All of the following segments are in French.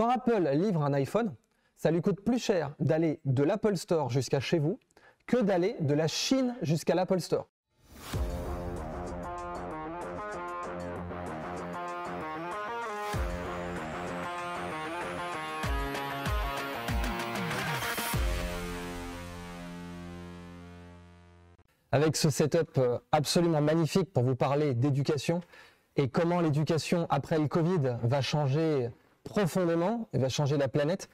Quand Apple livre un iPhone, ça lui coûte plus cher d'aller de l'Apple Store jusqu'à chez vous que d'aller de la Chine jusqu'à l'Apple Store. avec ce setup euh, absolument magnifique pour vous parler d'éducation et comment l'éducation après le Covid va changer profondément et va changer la planète.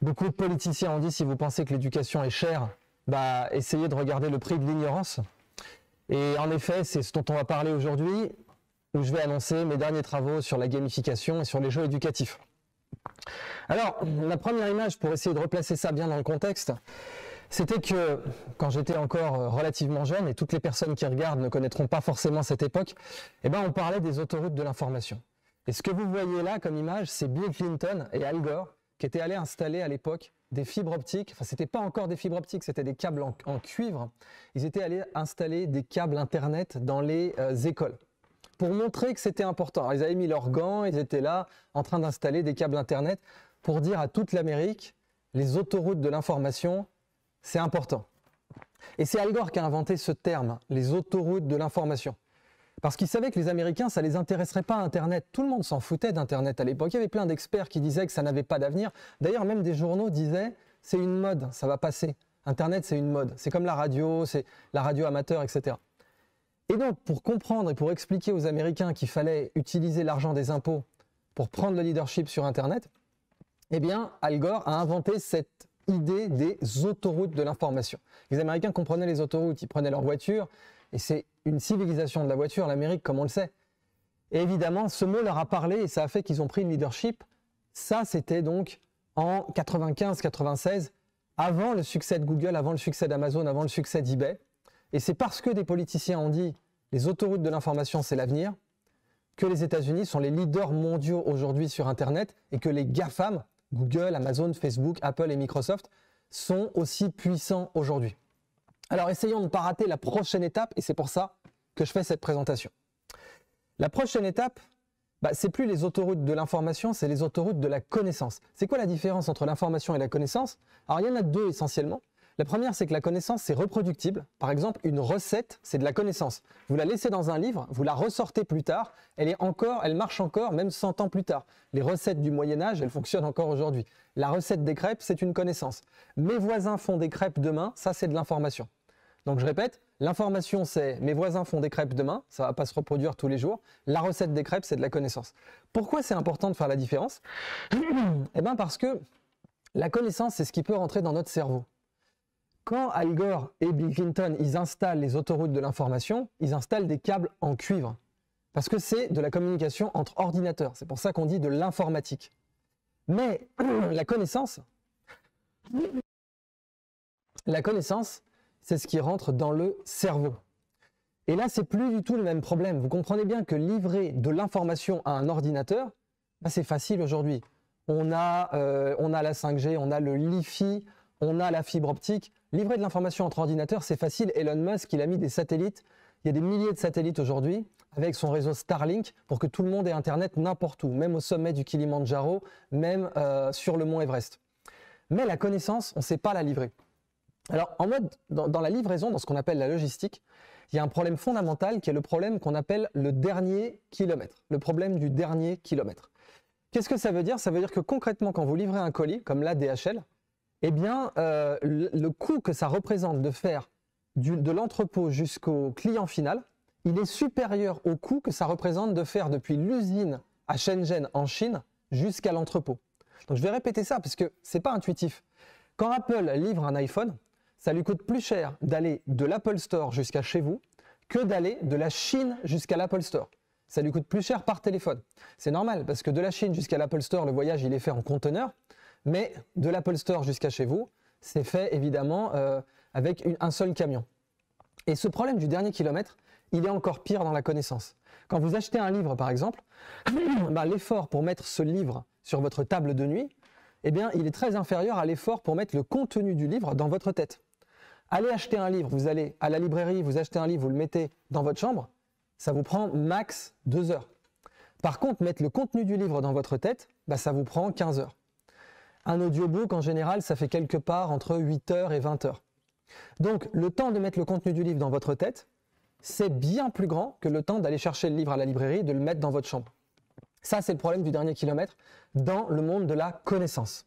Beaucoup de politiciens ont dit si vous pensez que l'éducation est chère, bah, essayez de regarder le prix de l'ignorance. Et en effet, c'est ce dont on va parler aujourd'hui, où je vais annoncer mes derniers travaux sur la gamification et sur les jeux éducatifs. Alors, la première image, pour essayer de replacer ça bien dans le contexte, c'était que quand j'étais encore euh, relativement jeune, et toutes les personnes qui regardent ne connaîtront pas forcément cette époque, eh ben, on parlait des autoroutes de l'information. Et ce que vous voyez là comme image, c'est Bill Clinton et Al Gore qui étaient allés installer à l'époque des fibres optiques. Enfin, c'était pas encore des fibres optiques, c'était des câbles en, cuivre. Ils étaient allés installer des câbles internet dans les euh, écoles pour montrer que c'était important. ils avaient mis leurs gants, ils étaient là en train d'installer des câbles internet pour dire à toute l'Amérique, les autoroutes de l'information, c'est important. Et c'est Al Gore qui a inventé ce terme, les autoroutes de l'information. Parce qu'ils savaient que les Américains, ça les intéresserait pas à Internet. Tout le monde s'en foutait d'Internet à l'époque. Il y avait plein d'experts qui disaient que ça n'avait pas d'avenir. D'ailleurs, même des journaux disaient, c'est une mode, ça va passer. Internet, c'est une mode. C'est comme la radio, c'est la radio amateur, etc. Et donc, pour comprendre et pour expliquer aux Américains qu'il fallait utiliser l'argent des impôts pour prendre le leadership sur Internet, eh bien, Al Gore a inventé cette idée des autoroutes de l'information. Les Américains comprenaient les autoroutes, ils prenaient leur voiture, et c'est une civilisation de la voiture, l'Amérique, comme on le sait. Et évidemment, ce mot leur a parlé et ça a fait qu'ils ont pris le leadership. Ça, c'était donc en 95-96, avant le succès de Google, avant le succès d'Amazon, avant le succès d'eBay. Et c'est parce que des politiciens ont dit les autoroutes de l'information, c'est l'avenir, que les États-Unis sont les leaders mondiaux aujourd'hui sur Internet et que les GAFAM, Google, Amazon, Facebook, Apple et Microsoft, sont aussi puissants aujourd'hui. Alors essayons de ne pas rater la prochaine étape, et c'est pour ça que je fais cette présentation. La prochaine étape, bah, ce n'est plus les autoroutes de l'information, c'est les autoroutes de la connaissance. C'est quoi la différence entre l'information et la connaissance Alors il y en a deux essentiellement. La première, c'est que la connaissance, c'est reproductible. Par exemple, une recette, c'est de la connaissance. Vous la laissez dans un livre, vous la ressortez plus tard, elle est encore, elle marche encore, même 100 ans plus tard. Les recettes du Moyen Âge, elles fonctionnent encore aujourd'hui. La recette des crêpes, c'est une connaissance. Mes voisins font des crêpes demain, ça c'est de l'information. Donc je répète, l'information c'est mes voisins font des crêpes demain, ça va pas se reproduire tous les jours. La recette des crêpes c'est de la connaissance. Pourquoi c'est important de faire la différence Eh bien parce que la connaissance c'est ce qui peut rentrer dans notre cerveau. Quand Al Gore et Bill Clinton ils installent les autoroutes de l'information, ils installent des câbles en cuivre parce que c'est de la communication entre ordinateurs. C'est pour ça qu'on dit de l'informatique. Mais la connaissance, la connaissance, c'est ce qui rentre dans le cerveau. Et là, c'est plus du tout le même problème. Vous comprenez bien que livrer de l'information à un ordinateur, bah, c'est facile aujourd'hui. On a, euh, la 5G, on a le LiFi, on a la fibre optique. Livrer de l'information entre ordinateurs, c'est facile. Elon Musk, il a mis des satellites. Il y a des milliers de satellites aujourd'hui avec son réseau Starlink pour que tout le monde ait Internet n'importe où, même au sommet du Kilimanjaro, même euh, sur le mont Everest. Mais la connaissance, on ne sait pas la livrer. Alors, en mode, dans, la livraison, dans ce qu'on appelle la logistique, il y a un problème fondamental qui est le problème qu'on appelle le dernier kilomètre, le problème du dernier kilomètre. Qu'est-ce que ça veut dire Ça veut dire que concrètement, quand vous livrez un colis, comme la DHL, eh bien, euh, le, coût que ça représente de faire de l'entrepôt jusqu'au client final, il est supérieur au coût que ça représente de faire depuis l'usine à Shenzhen en Chine jusqu'à l'entrepôt. Donc je vais répéter ça parce que c'est pas intuitif. Quand Apple livre un iPhone, ça lui coûte plus cher d'aller de l'Apple Store jusqu'à chez vous que d'aller de la Chine jusqu'à l'Apple Store. Ça lui coûte plus cher par téléphone. C'est normal parce que de la Chine jusqu'à l'Apple Store, le voyage il est fait en conteneur, mais de l'Apple Store jusqu'à chez vous, c'est fait évidemment euh, avec un seul camion. Et ce problème du dernier kilomètre, il est encore pire dans la connaissance. Quand vous achetez un livre, par exemple, ben, l'effort pour mettre ce livre sur votre table de nuit, eh bien, il est très inférieur à l'effort pour mettre le contenu du livre dans votre tête. Allez acheter un livre, vous allez à la librairie, vous achetez un livre, vous le mettez dans votre chambre, ça vous prend max deux heures. Par contre, mettre le contenu du livre dans votre tête, bah, ça vous prend 15 heures. Un audiobook, en général, ça fait quelque part entre 8 heures et 20 heures. Donc, le temps de mettre le contenu du livre dans votre tête, c'est bien plus grand que le temps d'aller chercher le livre à la librairie et de le mettre dans votre chambre. Ça, c'est le problème du dernier kilomètre dans le monde de la connaissance.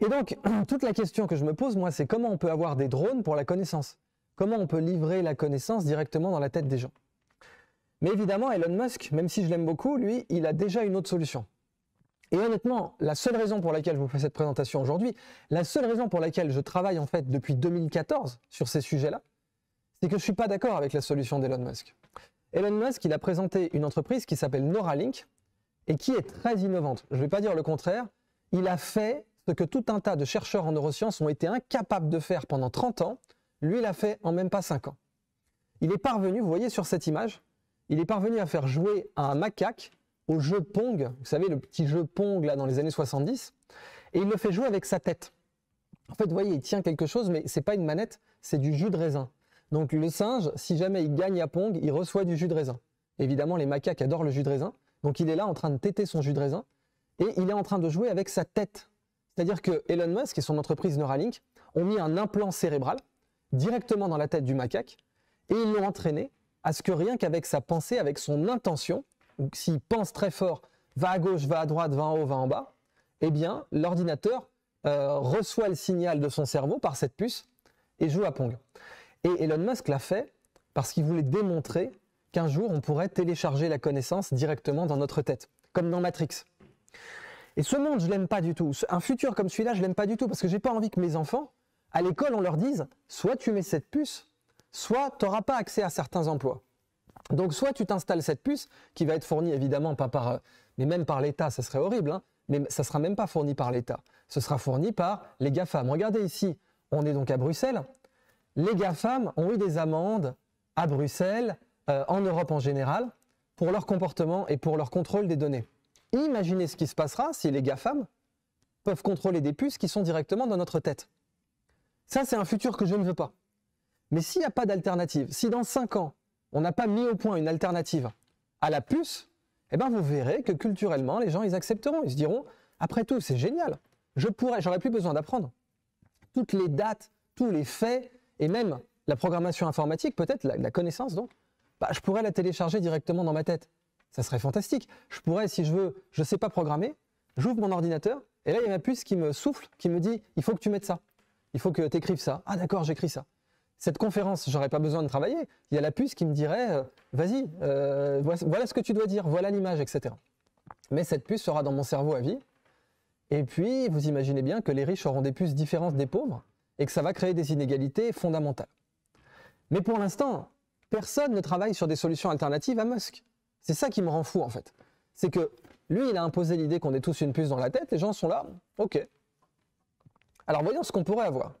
Et donc, toute la question que je me pose, moi, c'est comment on peut avoir des drones pour la connaissance Comment on peut livrer la connaissance directement dans la tête des gens Mais évidemment, Elon Musk, même si je l'aime beaucoup, lui, il a déjà une autre solution. Et honnêtement, la seule raison pour laquelle je vous fais cette présentation aujourd'hui, la seule raison pour laquelle je travaille en fait depuis 2014 sur ces sujets-là, c'est que je ne suis pas d'accord avec la solution d'Elon Musk. Elon Musk, il a présenté une entreprise qui s'appelle Neuralink et qui est très innovante. Je ne vais pas dire le contraire. Il a fait que tout un tas de chercheurs en neurosciences ont été incapables de faire pendant 30 ans, lui l'a fait en même pas 5 ans. Il est parvenu, vous voyez sur cette image, il est parvenu à faire jouer un macaque au jeu Pong, vous savez le petit jeu Pong là dans les années 70, et il le fait jouer avec sa tête. En fait, vous voyez, il tient quelque chose, mais ce n'est pas une manette, c'est du jus de raisin. Donc le singe, si jamais il gagne à Pong, il reçoit du jus de raisin. Évidemment, les macaques adorent le jus de raisin, donc il est là en train de téter son jus de raisin, et il est en train de jouer avec sa tête. C'est-à-dire que Elon Musk et son entreprise Neuralink ont mis un implant cérébral directement dans la tête du macaque et ils l'ont entraîné à ce que rien qu'avec sa pensée, avec son intention, s'il pense très fort, va à gauche, va à droite, va en haut, va en bas, eh bien l'ordinateur euh, reçoit le signal de son cerveau par cette puce et joue à Pong. Et Elon Musk l'a fait parce qu'il voulait démontrer qu'un jour on pourrait télécharger la connaissance directement dans notre tête, comme dans Matrix. Et ce monde, je l'aime pas du tout. Un futur comme celui-là, je l'aime pas du tout parce que j'ai pas envie que mes enfants, à l'école, on leur dise soit tu mets cette puce, soit tu n'auras pas accès à certains emplois. Donc soit tu t'installes cette puce qui va être fournie évidemment pas par, euh, mais même par l'État, ça serait horrible, hein, mais ça sera même pas fourni par l'État. Ce sera fourni par les GAFAM. Regardez ici, on est donc à Bruxelles. Les GAFAM ont eu des amendes à Bruxelles, euh, en Europe en général, pour leur comportement et pour leur contrôle des données. Imaginez ce qui se passera si les GAFAM peuvent contrôler des puces qui sont directement dans notre tête. Ça, c'est un futur que je ne veux pas. Mais s'il n'y a pas d'alternative, si dans 5 ans, on n'a pas mis au point une alternative à la puce, eh ben vous verrez que culturellement, les gens, ils accepteront. Ils se diront, après tout, c'est génial. Je pourrais, j'aurais plus besoin d'apprendre. Toutes les dates, tous les faits, et même la programmation informatique, peut-être la, connaissance, donc, bah, je pourrais la télécharger directement dans ma tête. Ça serait fantastique. Je pourrais, si je veux, je ne sais pas programmer, j'ouvre mon ordinateur, et là, il y a ma puce qui me souffle, qui me dit, il faut que tu mettes ça. Il faut que tu écrives ça. Ah d'accord, j'écris ça. Cette conférence, j'aurais pas besoin de travailler. Il y a la puce qui me dirait, euh, vas-y, euh, voilà ce que tu dois dire, voilà l'image, etc. Mais cette puce sera dans mon cerveau à vie. Et puis, vous imaginez bien que les riches auront des puces différentes des pauvres et que ça va créer des inégalités fondamentales. Mais pour l'instant, personne ne travaille sur des solutions alternatives à Musk. C'est ça qui me rend fou en fait. C'est que lui, il a imposé l'idée qu'on est tous une puce dans la tête, les gens sont là, ok. Alors voyons ce qu'on pourrait avoir.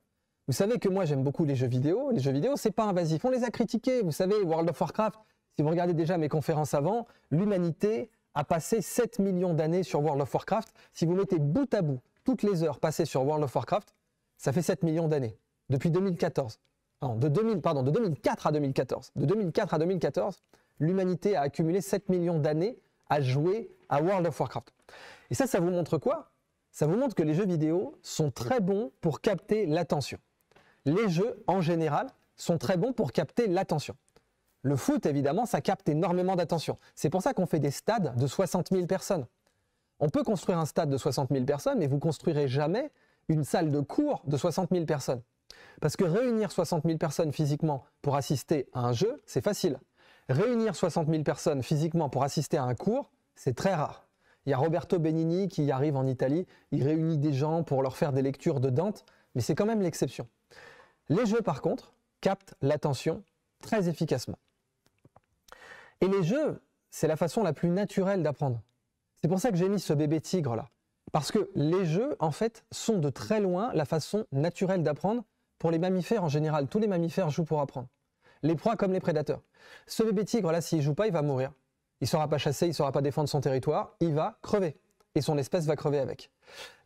Vous savez que moi j'aime beaucoup les jeux vidéo, les jeux vidéo c'est pas invasif, on les a critiqués, vous savez World of Warcraft, si vous regardez déjà mes conférences avant, l'humanité a passé 7 millions d'années sur World of Warcraft, si vous mettez bout à bout toutes les heures passées sur World of Warcraft, ça fait 7 millions d'années, depuis 2014. de, de 2004 à 2014. De 2004 à 2014, l'humanité a accumulé 7 millions d'années à jouer à World of Warcraft. Et ça, ça vous montre quoi Ça vous montre que les jeux vidéo sont très bons pour capter l'attention. Les jeux, en général, sont très bons pour capter l'attention. Le foot, évidemment, ça capte énormément d'attention. C'est pour ça qu'on fait des stades de 60 000 personnes. On peut construire un stade de 60 000 personnes, mais vous construirez jamais une salle de cours de 60 000 personnes. Parce que réunir 60 000 personnes physiquement pour assister à un jeu, c'est facile. Réunir 60 000 personnes physiquement pour assister à un cours, c'est très rare. Il y a Roberto Benigni qui arrive en Italie, il réunit des gens pour leur faire des lectures de Dante, mais c'est quand même l'exception. Les jeux, par contre, captent l'attention très efficacement. Et les jeux, c'est la façon la plus naturelle d'apprendre. C'est pour ça que j'ai mis ce bébé tigre là. Parce que les jeux, en fait, sont de très loin la façon naturelle d'apprendre pour les mammifères en général. Tous les mammifères jouent pour apprendre les proies comme les prédateurs. Ce bébé tigre là, s'il joue pas, il va mourir. Il saura pas chasser, il ne saura pas défendre son territoire, il va crever et son espèce va crever avec.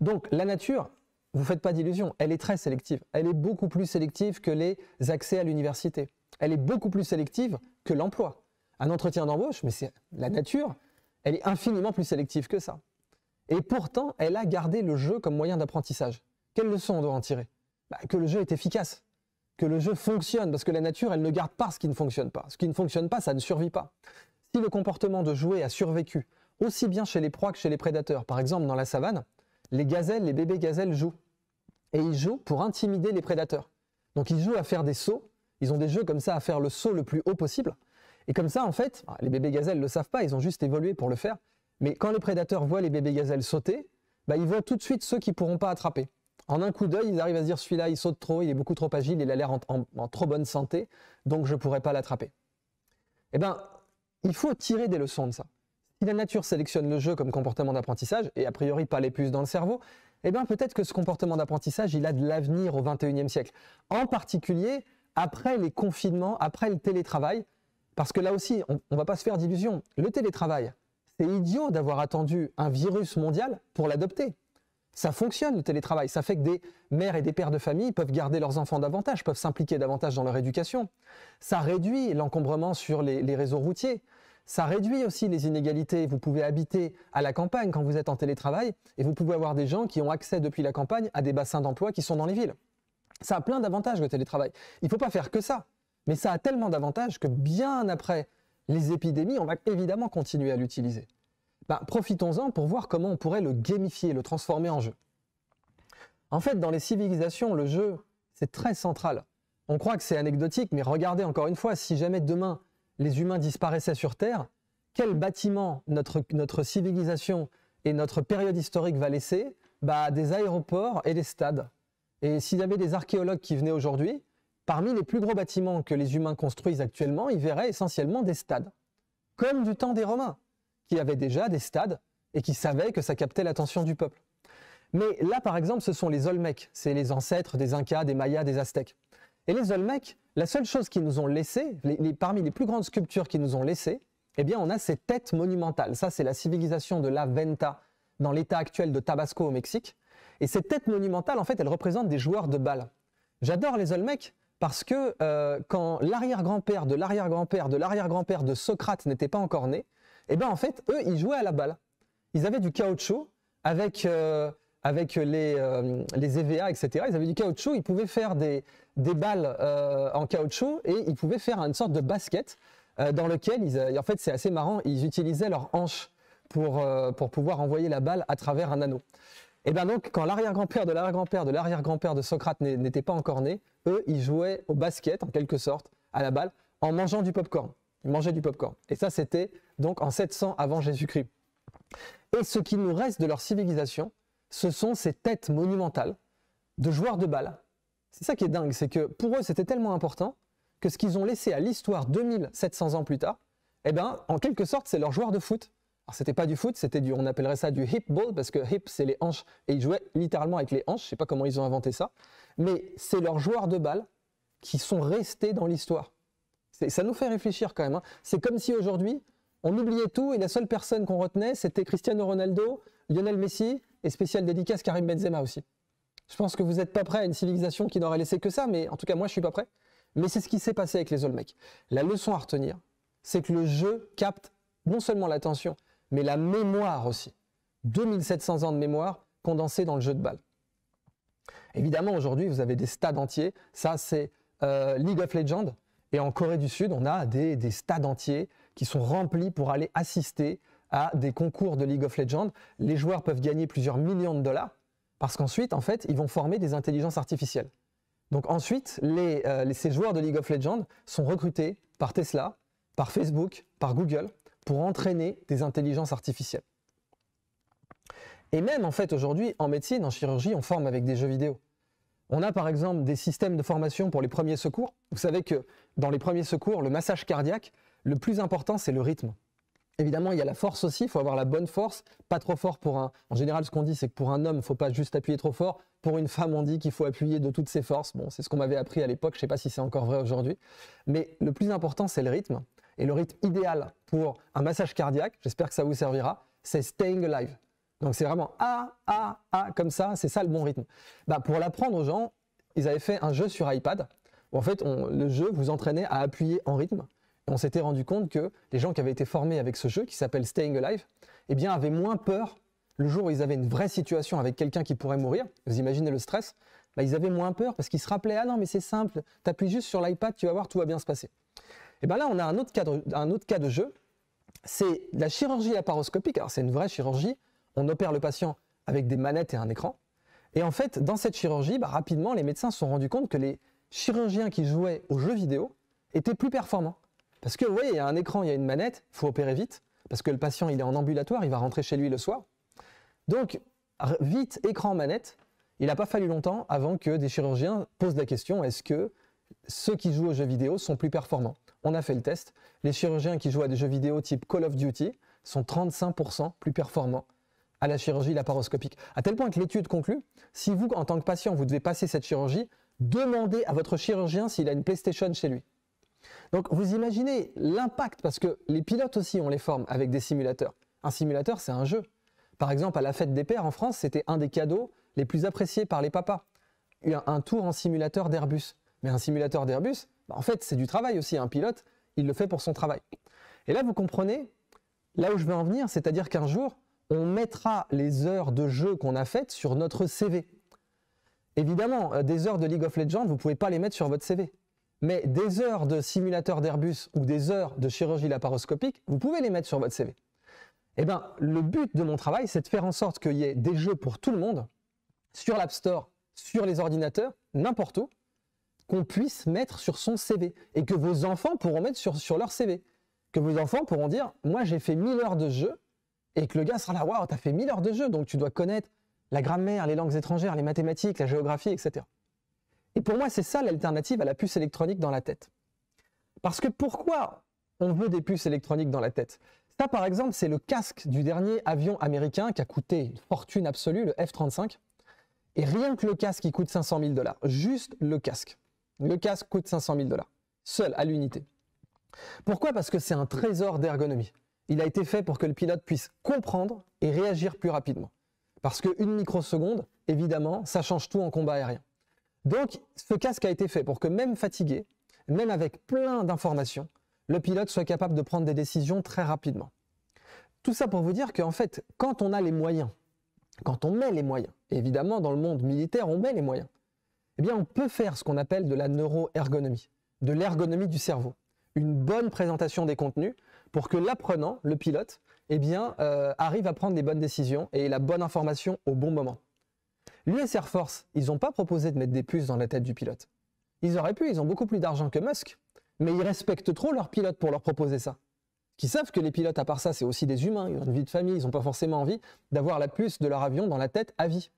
Donc la nature, vous faites pas d'illusion, elle est très sélective. Elle est beaucoup plus sélective que les accès à l'université. Elle est beaucoup plus sélective que l'emploi. Un entretien d'embauche, mais c'est la nature, elle est infiniment plus sélective que ça. Et pourtant, elle a gardé le jeu comme moyen d'apprentissage. Quelle leçon on doit en tirer bah, Que le jeu est efficace le jeu fonctionne, parce que la nature, elle ne garde pas ce qui ne fonctionne pas. Ce qui ne fonctionne pas, ça ne survit pas. Si le comportement de jouer a survécu, aussi bien chez les proies que chez les prédateurs, par exemple dans la savane, les gazelles, les bébés gazelles jouent. Et ils jouent pour intimider les prédateurs. Donc ils jouent à faire des sauts, ils ont des jeux comme ça à faire le saut le plus haut possible. Et comme ça, en fait, ah, les bébés gazelles ne le savent pas, ils ont juste évolué pour le faire. Mais quand les prédateurs voient les bébés gazelles sauter, bah, ils voient tout de suite ceux qui pourront pas attraper en un coup d'œil, ils arrivent à se dire celui-là, il saute trop, il est beaucoup trop agile, il a l'air en, trop bonne santé, donc je ne pas l'attraper. Eh bien, il faut tirer des leçons de ça. Si la nature sélectionne le jeu comme comportement d'apprentissage, et a priori pas les puces dans le cerveau, eh bien peut-être que ce comportement d'apprentissage, il a de l'avenir au 21e siècle. En particulier, après les confinements, après le télétravail, parce que là aussi, on ne va pas se faire d'illusions. Le télétravail, c'est idiot d'avoir attendu un virus mondial pour l'adopter. Ça fonctionne le télétravail, ça fait que des mères et des pères de famille peuvent garder leurs enfants davantage, peuvent s'impliquer davantage dans leur éducation. Ça réduit l'encombrement sur les, réseaux routiers. Ça réduit aussi les inégalités. Vous pouvez habiter à la campagne quand vous êtes en télétravail et vous pouvez avoir des gens qui ont accès depuis la campagne à des bassins d'emploi qui sont dans les villes. Ça a plein d'avantages le télétravail. Il ne faut pas faire que ça. Mais ça a tellement d'avantages que bien après les épidémies, on va évidemment continuer à l'utiliser. Bah, profitons-en pour voir comment on pourrait le gamifier, le transformer en jeu. En fait, dans les civilisations, le jeu, c'est très central. On croit que c'est anecdotique, mais regardez encore une fois, si jamais demain les humains disparaissaient sur Terre, quel bâtiment notre, notre civilisation et notre période historique va laisser bah, Des aéroports et des stades. Et s'il y avait des archéologues qui venaient aujourd'hui, parmi les plus gros bâtiments que les humains construisent actuellement, ils verraient essentiellement des stades. Comme du temps des Romains qui avait déjà des stades et qui savait que ça captait l'attention du peuple. Mais là, par exemple, ce sont les Olmecs, c'est les ancêtres des Incas, des Mayas, des Aztèques. Et les Olmecs, la seule chose qu'ils nous ont laissée, les, parmi les plus grandes sculptures qu'ils nous ont laissées, eh bien, on a ces têtes monumentales. Ça, c'est la civilisation de la Venta, dans l'état actuel de Tabasco au Mexique. Et ces têtes monumentales, en fait, elles représentent des joueurs de balle. J'adore les Olmecs parce que euh, quand l'arrière-grand-père de l'arrière-grand-père de l'arrière-grand-père de Socrate n'était pas encore né, et eh ben en fait, eux, ils jouaient à la balle. Ils avaient du caoutchouc avec, euh, les, euh, les EVA, etc. Ils avaient du caoutchouc, ils pouvaient faire des, balles euh, en caoutchouc et ils pouvaient faire une sorte de basket dans lequel, ils, en fait, c'est assez marrant, ils utilisaient leurs hanches pour, pour pouvoir envoyer la balle à travers un anneau. Et eh bien donc, quand l'arrière-grand-père de l'arrière-grand-père de l'arrière-grand-père de Socrate n'était pas encore né, eux, ils jouaient au basket, en quelque sorte, à la balle, en mangeant du pop-corn. Ils mangeaient du pop-corn. Et ça, c'était donc en 700 avant Jésus-Christ. Et ce qui nous reste de leur civilisation, ce sont ces têtes monumentales de joueurs de balle. C'est ça qui est dingue, c'est que pour eux, c'était tellement important que ce qu'ils ont laissé à l'histoire 2700 ans plus tard, eh ben, en quelque sorte, c'est leurs joueurs de foot. Alors, c'était pas du foot, c'était du, on appellerait ça du hip ball, parce que hip, c'est les hanches, et ils jouaient littéralement avec les hanches, je sais pas comment ils ont inventé ça, mais c'est leurs joueurs de balle qui sont restés dans l'histoire. Ça nous fait réfléchir quand même. Hein. C'est comme si aujourd'hui, on oubliait tout et la seule personne qu'on retenait, c'était Cristiano Ronaldo, Lionel Messi et spécial dédicace Karim Benzema aussi. Je pense que vous n'êtes pas prêt à une civilisation qui n'aurait laissé que ça, mais en tout cas, moi, je suis pas prêt. Mais c'est ce qui s'est passé avec les Olmecs. La leçon à retenir, c'est que le jeu capte non seulement l'attention, mais la mémoire aussi. 2700 ans de mémoire condensée dans le jeu de balle. Évidemment, aujourd'hui, vous avez des stades entiers. Ça, c'est euh, League of Legends. Et en Corée du Sud, on a des, stades entiers qui sont remplis pour aller assister à des concours de League of Legends. Les joueurs peuvent gagner plusieurs millions de dollars parce qu'ensuite, en fait, ils vont former des intelligences artificielles. Donc ensuite, les, euh, ces joueurs de League of Legends sont recrutés par Tesla, par Facebook, par Google pour entraîner des intelligences artificielles. Et même en fait aujourd'hui en médecine, en chirurgie, on forme avec des jeux vidéo. On a par exemple des systèmes de formation pour les premiers secours. Vous savez que dans les premiers secours, le massage cardiaque, le plus important, c'est le rythme. Évidemment, il y a la force aussi, il faut avoir la bonne force, pas trop fort pour un... En général, ce qu'on dit, c'est que pour un homme, il ne faut pas juste appuyer trop fort. Pour une femme, on dit qu'il faut appuyer de toutes ses forces. Bon, c'est ce qu'on m'avait appris à l'époque, je ne sais pas si c'est encore vrai aujourd'hui. Mais le plus important, c'est le rythme. Et le rythme idéal pour un massage cardiaque, j'espère que ça vous servira, c'est staying alive. Donc c'est vraiment ah, ah, ah, comme ça, c'est ça le bon rythme. Bah, pour l'apprendre aux gens, ils avaient fait un jeu sur iPad où en fait le jeu vous entraînait à appuyer en rythme. on s'était rendu compte que les gens qui avaient été formés avec ce jeu, qui s'appelle Staying Alive, eh bien avaient moins peur le jour où ils avaient une vraie situation avec quelqu'un qui pourrait mourir. Vous imaginez le stress bah, Ils avaient moins peur parce qu'ils se rappelaient ah non mais c'est simple, appuies juste sur l'iPad, tu vas voir tout va bien se passer. Et bah, là on a un autre, cas de jeu, c'est la chirurgie laparoscopique. Alors c'est une vraie chirurgie on opère le patient avec des manettes et un écran. Et en fait, dans cette chirurgie, bah, rapidement, les médecins se sont rendus compte que les chirurgiens qui jouaient aux jeux vidéo étaient plus performants. Parce que, oui, voyez, il y a un écran, il y a une manette, il faut opérer vite, parce que le patient, il est en ambulatoire, il va rentrer chez lui le soir. Donc, vite, écran, manette, il n'a pas fallu longtemps avant que des chirurgiens posent la question, est-ce que ceux qui jouent aux jeux vidéo sont plus performants On a fait le test, les chirurgiens qui jouent à des jeux vidéo type Call of Duty sont 35% plus performants à la chirurgie laparoscopique. À tel point que l'étude conclut, si vous, en tant que patient, vous devez passer cette chirurgie, demandez à votre chirurgien s'il a une PlayStation chez lui. Donc vous imaginez l'impact, parce que les pilotes aussi, ont les formes avec des simulateurs. Un simulateur, c'est un jeu. Par exemple, à la fête des pères en France, c'était un des cadeaux les plus appréciés par les papas. Un, tour en simulateur d'Airbus. Mais un simulateur d'Airbus, bah, en fait, c'est du travail aussi. Un pilote, il le fait pour son travail. Et là, vous comprenez là où je veux en venir, c'est-à-dire qu'un jour, on mettra les heures de jeu qu'on a faites sur notre CV. Évidemment, euh, des heures de League of Legends, vous ne pouvez pas les mettre sur votre CV. Mais des heures de simulateur d'Airbus ou des heures de chirurgie laparoscopique, vous pouvez les mettre sur votre CV. Eh bien, le but de mon travail, c'est de faire en sorte qu'il y ait des jeux pour tout le monde, sur l'App Store, sur les ordinateurs, n'importe où, qu'on puisse mettre sur son CV et que vos enfants pourront mettre sur, sur leur CV. Que vos enfants pourront dire Moi, j'ai fait 1000 heures de jeu et que le gars sera là, waouh, t'as fait 1000 heures de jeu, donc tu dois connaître la grammaire, les langues étrangères, les mathématiques, la géographie, etc. Et pour moi, c'est ça l'alternative à la puce électronique dans la tête. Parce que pourquoi on veut des puces électroniques dans la tête Ça, par exemple, c'est le casque du dernier avion américain qui a coûté une fortune absolue, le F-35. Et rien que le casque, qui coûte 500 000 dollars. Juste le casque. Le casque coûte 500 000 dollars. Seul, à l'unité. Pourquoi Parce que c'est un trésor d'ergonomie il a été fait pour que le pilote puisse comprendre et réagir plus rapidement. Parce qu'une microseconde, évidemment, ça change tout en combat aérien. Donc, ce casque a été fait pour que même fatigué, même avec plein d'informations, le pilote soit capable de prendre des décisions très rapidement. Tout ça pour vous dire qu'en fait, quand on a les moyens, quand on met les moyens, évidemment dans le monde militaire on met les moyens, eh bien on peut faire ce qu'on appelle de la neuroergonomie, de l'ergonomie du cerveau, une bonne présentation des contenus pour que l'apprenant, le pilote, eh bien, euh, arrive à prendre les bonnes décisions et la bonne information au bon moment. L'US Air Force, ils n'ont pas proposé de mettre des puces dans la tête du pilote. Ils auraient pu, ils ont beaucoup plus d'argent que Musk, mais ils respectent trop leurs pilotes pour leur proposer ça. Ils savent que les pilotes, à part ça, c'est aussi des humains, ils ont une vie de famille, ils n'ont pas forcément envie d'avoir la puce de leur avion dans la tête à vie.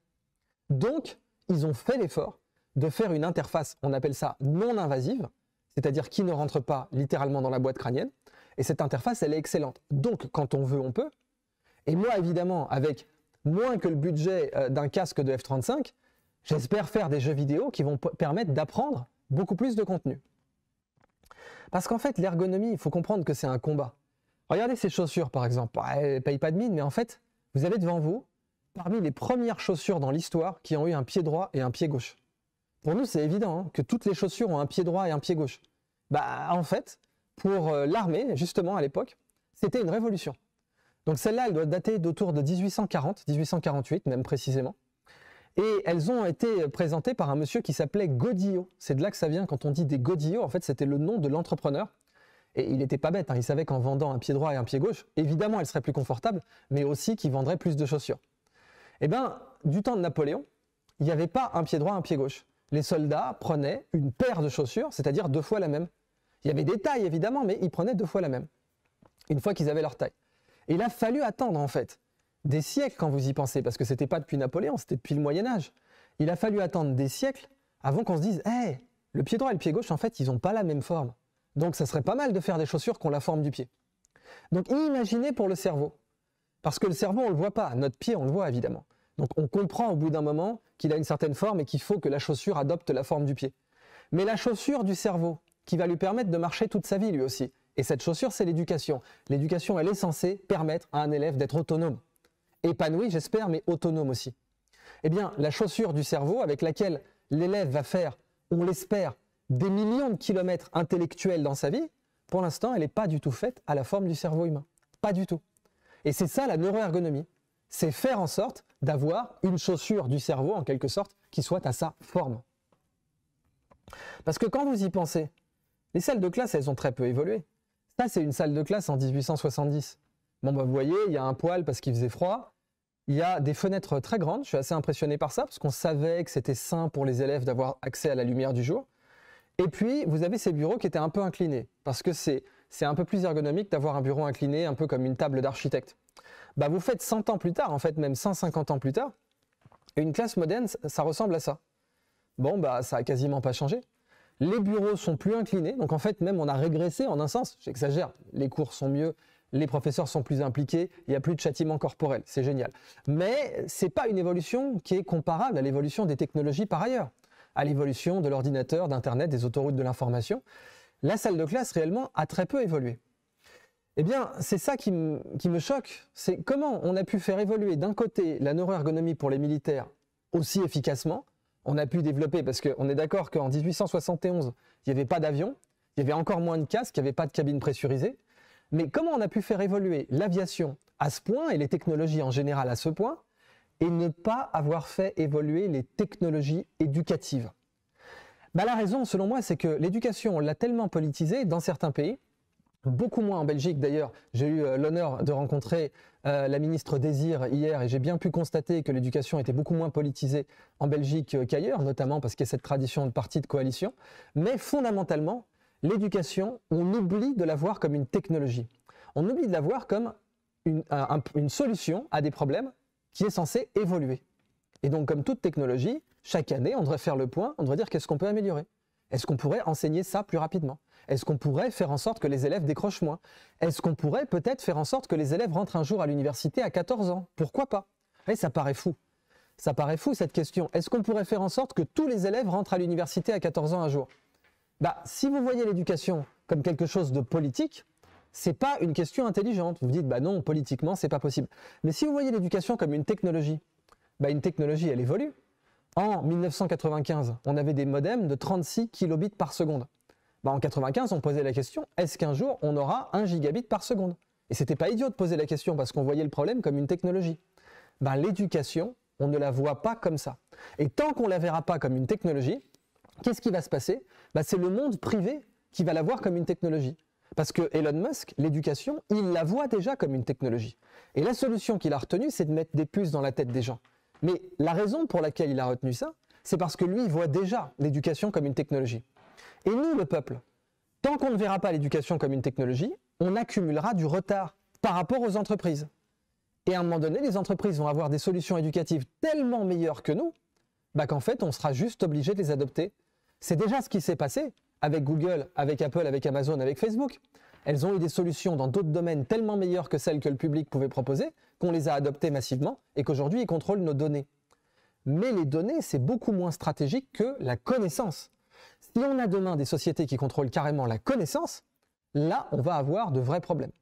Donc, ils ont fait l'effort de faire une interface, on appelle ça non invasive, c'est-à-dire qui ne rentre pas littéralement dans la boîte crânienne, et cette interface, elle est excellente. Donc, quand on veut, on peut. Et moi, évidemment, avec moins que le budget euh, d'un casque de F35, j'espère faire des jeux vidéo qui vont permettre d'apprendre beaucoup plus de contenu. Parce qu'en fait, l'ergonomie, il faut comprendre que c'est un combat. Regardez ces chaussures, par exemple. Bah, elles ne payent pas de mine, mais en fait, vous avez devant vous, parmi les premières chaussures dans l'histoire qui ont eu un pied droit et un pied gauche. Pour nous, c'est évident hein, que toutes les chaussures ont un pied droit et un pied gauche. Bah, en fait, pour euh, l'armée, justement, à l'époque, c'était une révolution. Donc celle-là, elle doit dater d'autour de 1840, 1848 même précisément. Et elles ont été présentées par un monsieur qui s'appelait Godillot. C'est de là que ça vient quand on dit des Godillots. En fait, c'était le nom de l'entrepreneur. Et il n'était pas bête. Hein. Il savait qu'en vendant un pied droit et un pied gauche, évidemment, elle serait plus confortable, mais aussi qu'il vendrait plus de chaussures. Eh bien, du temps de Napoléon, il n'y avait pas un pied droit, un pied gauche. Les soldats prenaient une paire de chaussures, c'est-à-dire deux fois la même. Il y avait des tailles évidemment, mais ils prenaient deux fois la même, une fois qu'ils avaient leur taille. Et il a fallu attendre en fait des siècles quand vous y pensez, parce que c'était pas depuis Napoléon, c'était depuis le Moyen Âge. Il a fallu attendre des siècles avant qu'on se dise, Hé, le pied droit et le pied gauche, en fait, ils n'ont pas la même forme. Donc ça serait pas mal de faire des chaussures qui ont la forme du pied. Donc imaginez pour le cerveau. Parce que le cerveau, on ne le voit pas, notre pied, on le voit évidemment. Donc on comprend au bout d'un moment qu'il a une certaine forme et qu'il faut que la chaussure adopte la forme du pied. Mais la chaussure du cerveau, qui va lui permettre de marcher toute sa vie lui aussi. Et cette chaussure, c'est l'éducation. L'éducation, elle est censée permettre à un élève d'être autonome. Épanoui, j'espère, mais autonome aussi. Eh bien, la chaussure du cerveau avec laquelle l'élève va faire, on l'espère, des millions de kilomètres intellectuels dans sa vie, pour l'instant, elle n'est pas du tout faite à la forme du cerveau humain. Pas du tout. Et c'est ça la neuroergonomie. C'est faire en sorte d'avoir une chaussure du cerveau, en quelque sorte, qui soit à sa forme. Parce que quand vous y pensez, les salles de classe, elles ont très peu évolué. Ça, c'est une salle de classe en 1870. Bon, bah, vous voyez, il y a un poêle parce qu'il faisait froid. Il y a des fenêtres très grandes. Je suis assez impressionné par ça parce qu'on savait que c'était sain pour les élèves d'avoir accès à la lumière du jour. Et puis, vous avez ces bureaux qui étaient un peu inclinés parce que c'est un peu plus ergonomique d'avoir un bureau incliné, un peu comme une table d'architecte. Bah, vous faites 100 ans plus tard, en fait, même 150 ans plus tard, une classe moderne, ça ressemble à ça. Bon, bah, ça a quasiment pas changé. Les bureaux sont plus inclinés, donc en fait même on a régressé en un sens, j'exagère, les cours sont mieux, les professeurs sont plus impliqués, il n'y a plus de châtiment corporel, c'est génial. Mais ce n'est pas une évolution qui est comparable à l'évolution des technologies par ailleurs, à l'évolution de l'ordinateur, d'Internet, des autoroutes de l'information. La salle de classe réellement a très peu évolué. Eh bien, c'est ça qui me choque, c'est comment on a pu faire évoluer d'un côté la neuroergonomie pour les militaires aussi efficacement, on a pu développer, parce qu'on est d'accord qu'en 1871, il n'y avait pas d'avion, il y avait encore moins de casques, il n'y avait pas de cabine pressurisée. Mais comment on a pu faire évoluer l'aviation à ce point et les technologies en général à ce point et ne pas avoir fait évoluer les technologies éducatives bah, La raison, selon moi, c'est que l'éducation, on l'a tellement politisée dans certains pays beaucoup moins en Belgique d'ailleurs. J'ai eu euh, l'honneur de rencontrer euh, la ministre Désir hier et j'ai bien pu constater que l'éducation était beaucoup moins politisée en Belgique euh, qu'ailleurs, notamment parce qu'il y a cette tradition de parti de coalition. Mais fondamentalement, l'éducation, on oublie de la voir comme une technologie. On oublie de la voir comme une, une solution à des problèmes qui est censée évoluer. Et donc, comme toute technologie, chaque année, on devrait faire le point, on devrait dire qu'est-ce qu'on peut améliorer. Est-ce qu'on pourrait enseigner ça plus rapidement est-ce qu'on pourrait faire en sorte que les élèves décrochent moins Est-ce qu'on pourrait peut-être faire en sorte que les élèves rentrent un jour à l'université à 14 ans Pourquoi pas Et eh, ça paraît fou. Ça paraît fou cette question. Est-ce qu'on pourrait faire en sorte que tous les élèves rentrent à l'université à 14 ans un jour Bah, si vous voyez l'éducation comme quelque chose de politique, c'est pas une question intelligente. Vous dites bah non, politiquement c'est pas possible. Mais si vous voyez l'éducation comme une technologie, bah une technologie elle évolue. En 1995, on avait des modems de 36 kilobits par seconde. Bah, en 95, on posait la question est-ce qu'un jour on aura 1 gigabit par seconde Et ce n'était pas idiot de poser la question parce qu'on voyait le problème comme une technologie. Ben, l'éducation, on ne la voit pas comme ça. Et tant qu'on la verra pas comme une technologie, qu'est-ce qui va se passer ben, C'est le monde privé qui va la voir comme une technologie. Parce que Elon Musk, l'éducation, il la voit déjà comme une technologie. Et la solution qu'il a retenue, c'est de mettre des puces dans la tête des gens. Mais la raison pour laquelle il a retenu ça, c'est parce que lui, il voit déjà l'éducation comme une technologie. Et nous, le peuple, tant qu'on ne verra pas l'éducation comme une technologie, on accumulera du retard par rapport aux entreprises. Et à un moment donné, les entreprises vont avoir des solutions éducatives tellement meilleures que nous, bah, qu'en fait, on sera juste obligé de les adopter. C'est déjà ce qui s'est passé avec Google, avec Apple, avec Amazon, avec Facebook. Elles ont eu des solutions dans d'autres domaines tellement meilleures que celles que le public pouvait proposer, qu'on les a adoptées massivement et qu'aujourd'hui, ils contrôlent nos données. Mais les données, c'est beaucoup moins stratégique que la connaissance. Si on a demain des sociétés qui contrôlent carrément la connaissance, là, on va avoir de vrais problèmes.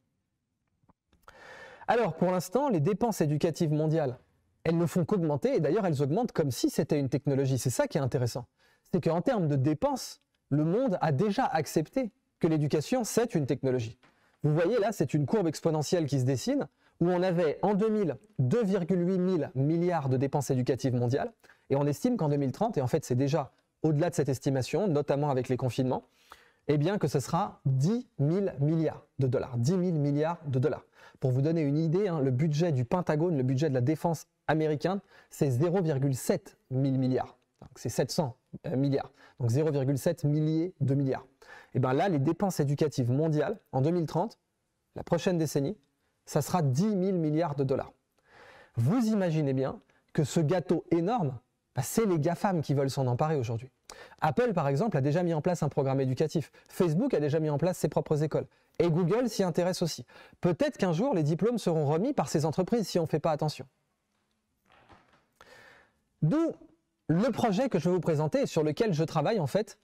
Alors, pour l'instant, les dépenses éducatives mondiales, elles ne font qu'augmenter, et d'ailleurs, elles augmentent comme si c'était une technologie. C'est ça qui est intéressant. C'est qu'en termes de dépenses, le monde a déjà accepté que l'éducation, c'est une technologie. Vous voyez là, c'est une courbe exponentielle qui se dessine, où on avait en 2000 2,8 milliards de dépenses éducatives mondiales, et on estime qu'en 2030, et en fait c'est déjà au-delà de cette estimation, notamment avec les confinements, eh bien que ce sera 10 000 milliards de dollars. 10 000 milliards de dollars. Pour vous donner une idée, hein, le budget du Pentagone, le budget de la défense américaine, c'est 0,7 000 milliards. C'est 700 milliards. Donc 0,7 euh, milliers de milliards. Et eh bien là, les dépenses éducatives mondiales, en 2030, la prochaine décennie, ça sera 10 000 milliards de dollars. Vous imaginez bien que ce gâteau énorme, bah, c'est les GAFAM qui veulent s'en emparer aujourd'hui. Apple, par exemple, a déjà mis en place un programme éducatif. Facebook a déjà mis en place ses propres écoles. Et Google s'y intéresse aussi. Peut-être qu'un jour, les diplômes seront remis par ces entreprises si on ne fait pas attention. D'où le projet que je vais vous présenter, sur lequel je travaille en fait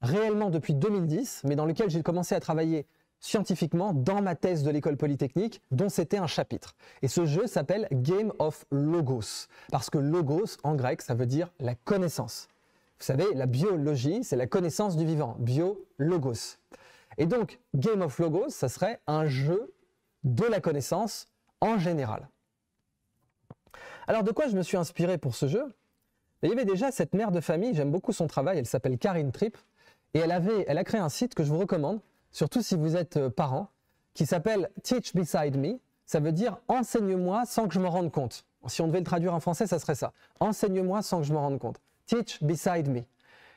réellement depuis 2010, mais dans lequel j'ai commencé à travailler scientifiquement dans ma thèse de l'école polytechnique dont c'était un chapitre. Et ce jeu s'appelle Game of Logos, parce que logos en grec ça veut dire la connaissance. Vous savez, la biologie c'est la connaissance du vivant, bio-logos. Et donc Game of Logos, ça serait un jeu de la connaissance en général. Alors de quoi je me suis inspiré pour ce jeu Il y avait déjà cette mère de famille, j'aime beaucoup son travail, elle s'appelle Karine Tripp, et elle, elle a créé un site que je vous recommande, surtout si vous êtes euh, parent, qui s'appelle Teach Beside Me. Ça veut dire enseigne-moi sans que je m'en rende compte. Si on devait le traduire en français, ça serait ça. Enseigne-moi sans que je m'en rende compte. Teach Beside Me.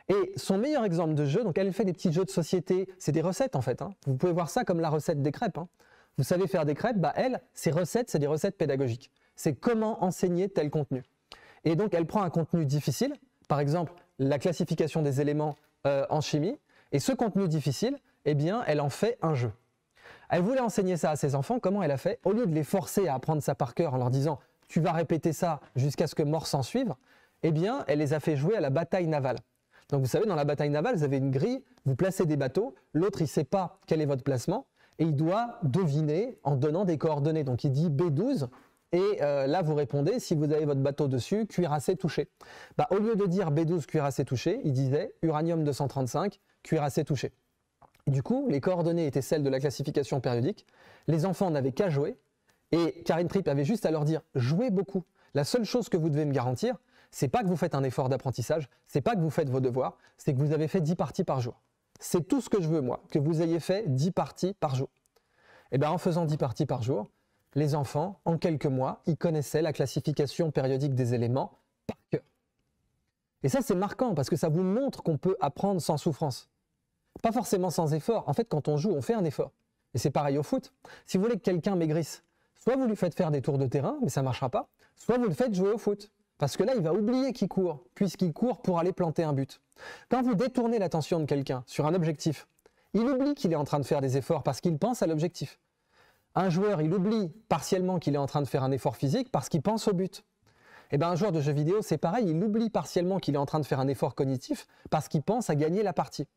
Et son meilleur exemple de jeu, donc elle fait des petits jeux de société, c'est des recettes en fait. Hein. Vous pouvez voir ça comme la recette des crêpes. Hein. Vous savez faire des crêpes, bah elle, ses recettes, c'est des recettes pédagogiques. C'est comment enseigner tel contenu. Et donc elle prend un contenu difficile, par exemple la classification des éléments euh, en chimie, et ce contenu difficile, eh bien, elle en fait un jeu. Elle voulait enseigner ça à ses enfants. Comment elle a fait Au lieu de les forcer à apprendre ça par cœur en leur disant tu vas répéter ça jusqu'à ce que mort s'en suive, eh bien, elle les a fait jouer à la bataille navale. Donc, vous savez, dans la bataille navale, vous avez une grille, vous placez des bateaux, l'autre, il ne sait pas quel est votre placement, et il doit deviner en donnant des coordonnées. Donc, il dit B12, et euh, là, vous répondez, si vous avez votre bateau dessus, cuirassé touché. Bah, au lieu de dire B12 cuirassé touché, il disait uranium 235 cuirassé touché du coup, les coordonnées étaient celles de la classification périodique. Les enfants n'avaient qu'à jouer. Et Karine Tripp avait juste à leur dire jouez beaucoup. La seule chose que vous devez me garantir, c'est pas que vous faites un effort d'apprentissage, c'est pas que vous faites vos devoirs, c'est que vous avez fait 10 parties par jour. C'est tout ce que je veux, moi, que vous ayez fait 10 parties par jour. Et eh bien, en faisant 10 parties par jour, les enfants, en quelques mois, ils connaissaient la classification périodique des éléments par cœur. Et ça, c'est marquant parce que ça vous montre qu'on peut apprendre sans souffrance. Pas forcément sans effort. En fait, quand on joue, on fait un effort. Et c'est pareil au foot. Si vous voulez que quelqu'un maigrisse, soit vous lui faites faire des tours de terrain, mais ça ne marchera pas, soit vous le faites jouer au foot. Parce que là, il va oublier qu'il court, puisqu'il court pour aller planter un but. Quand vous détournez l'attention de quelqu'un sur un objectif, il oublie qu'il est en train de faire des efforts parce qu'il pense à l'objectif. Un joueur, il oublie partiellement qu'il est en train de faire un effort physique parce qu'il pense au but. Et eh bien un joueur de jeu vidéo, c'est pareil, il oublie partiellement qu'il est en train de faire un effort cognitif parce qu'il pense à gagner la partie.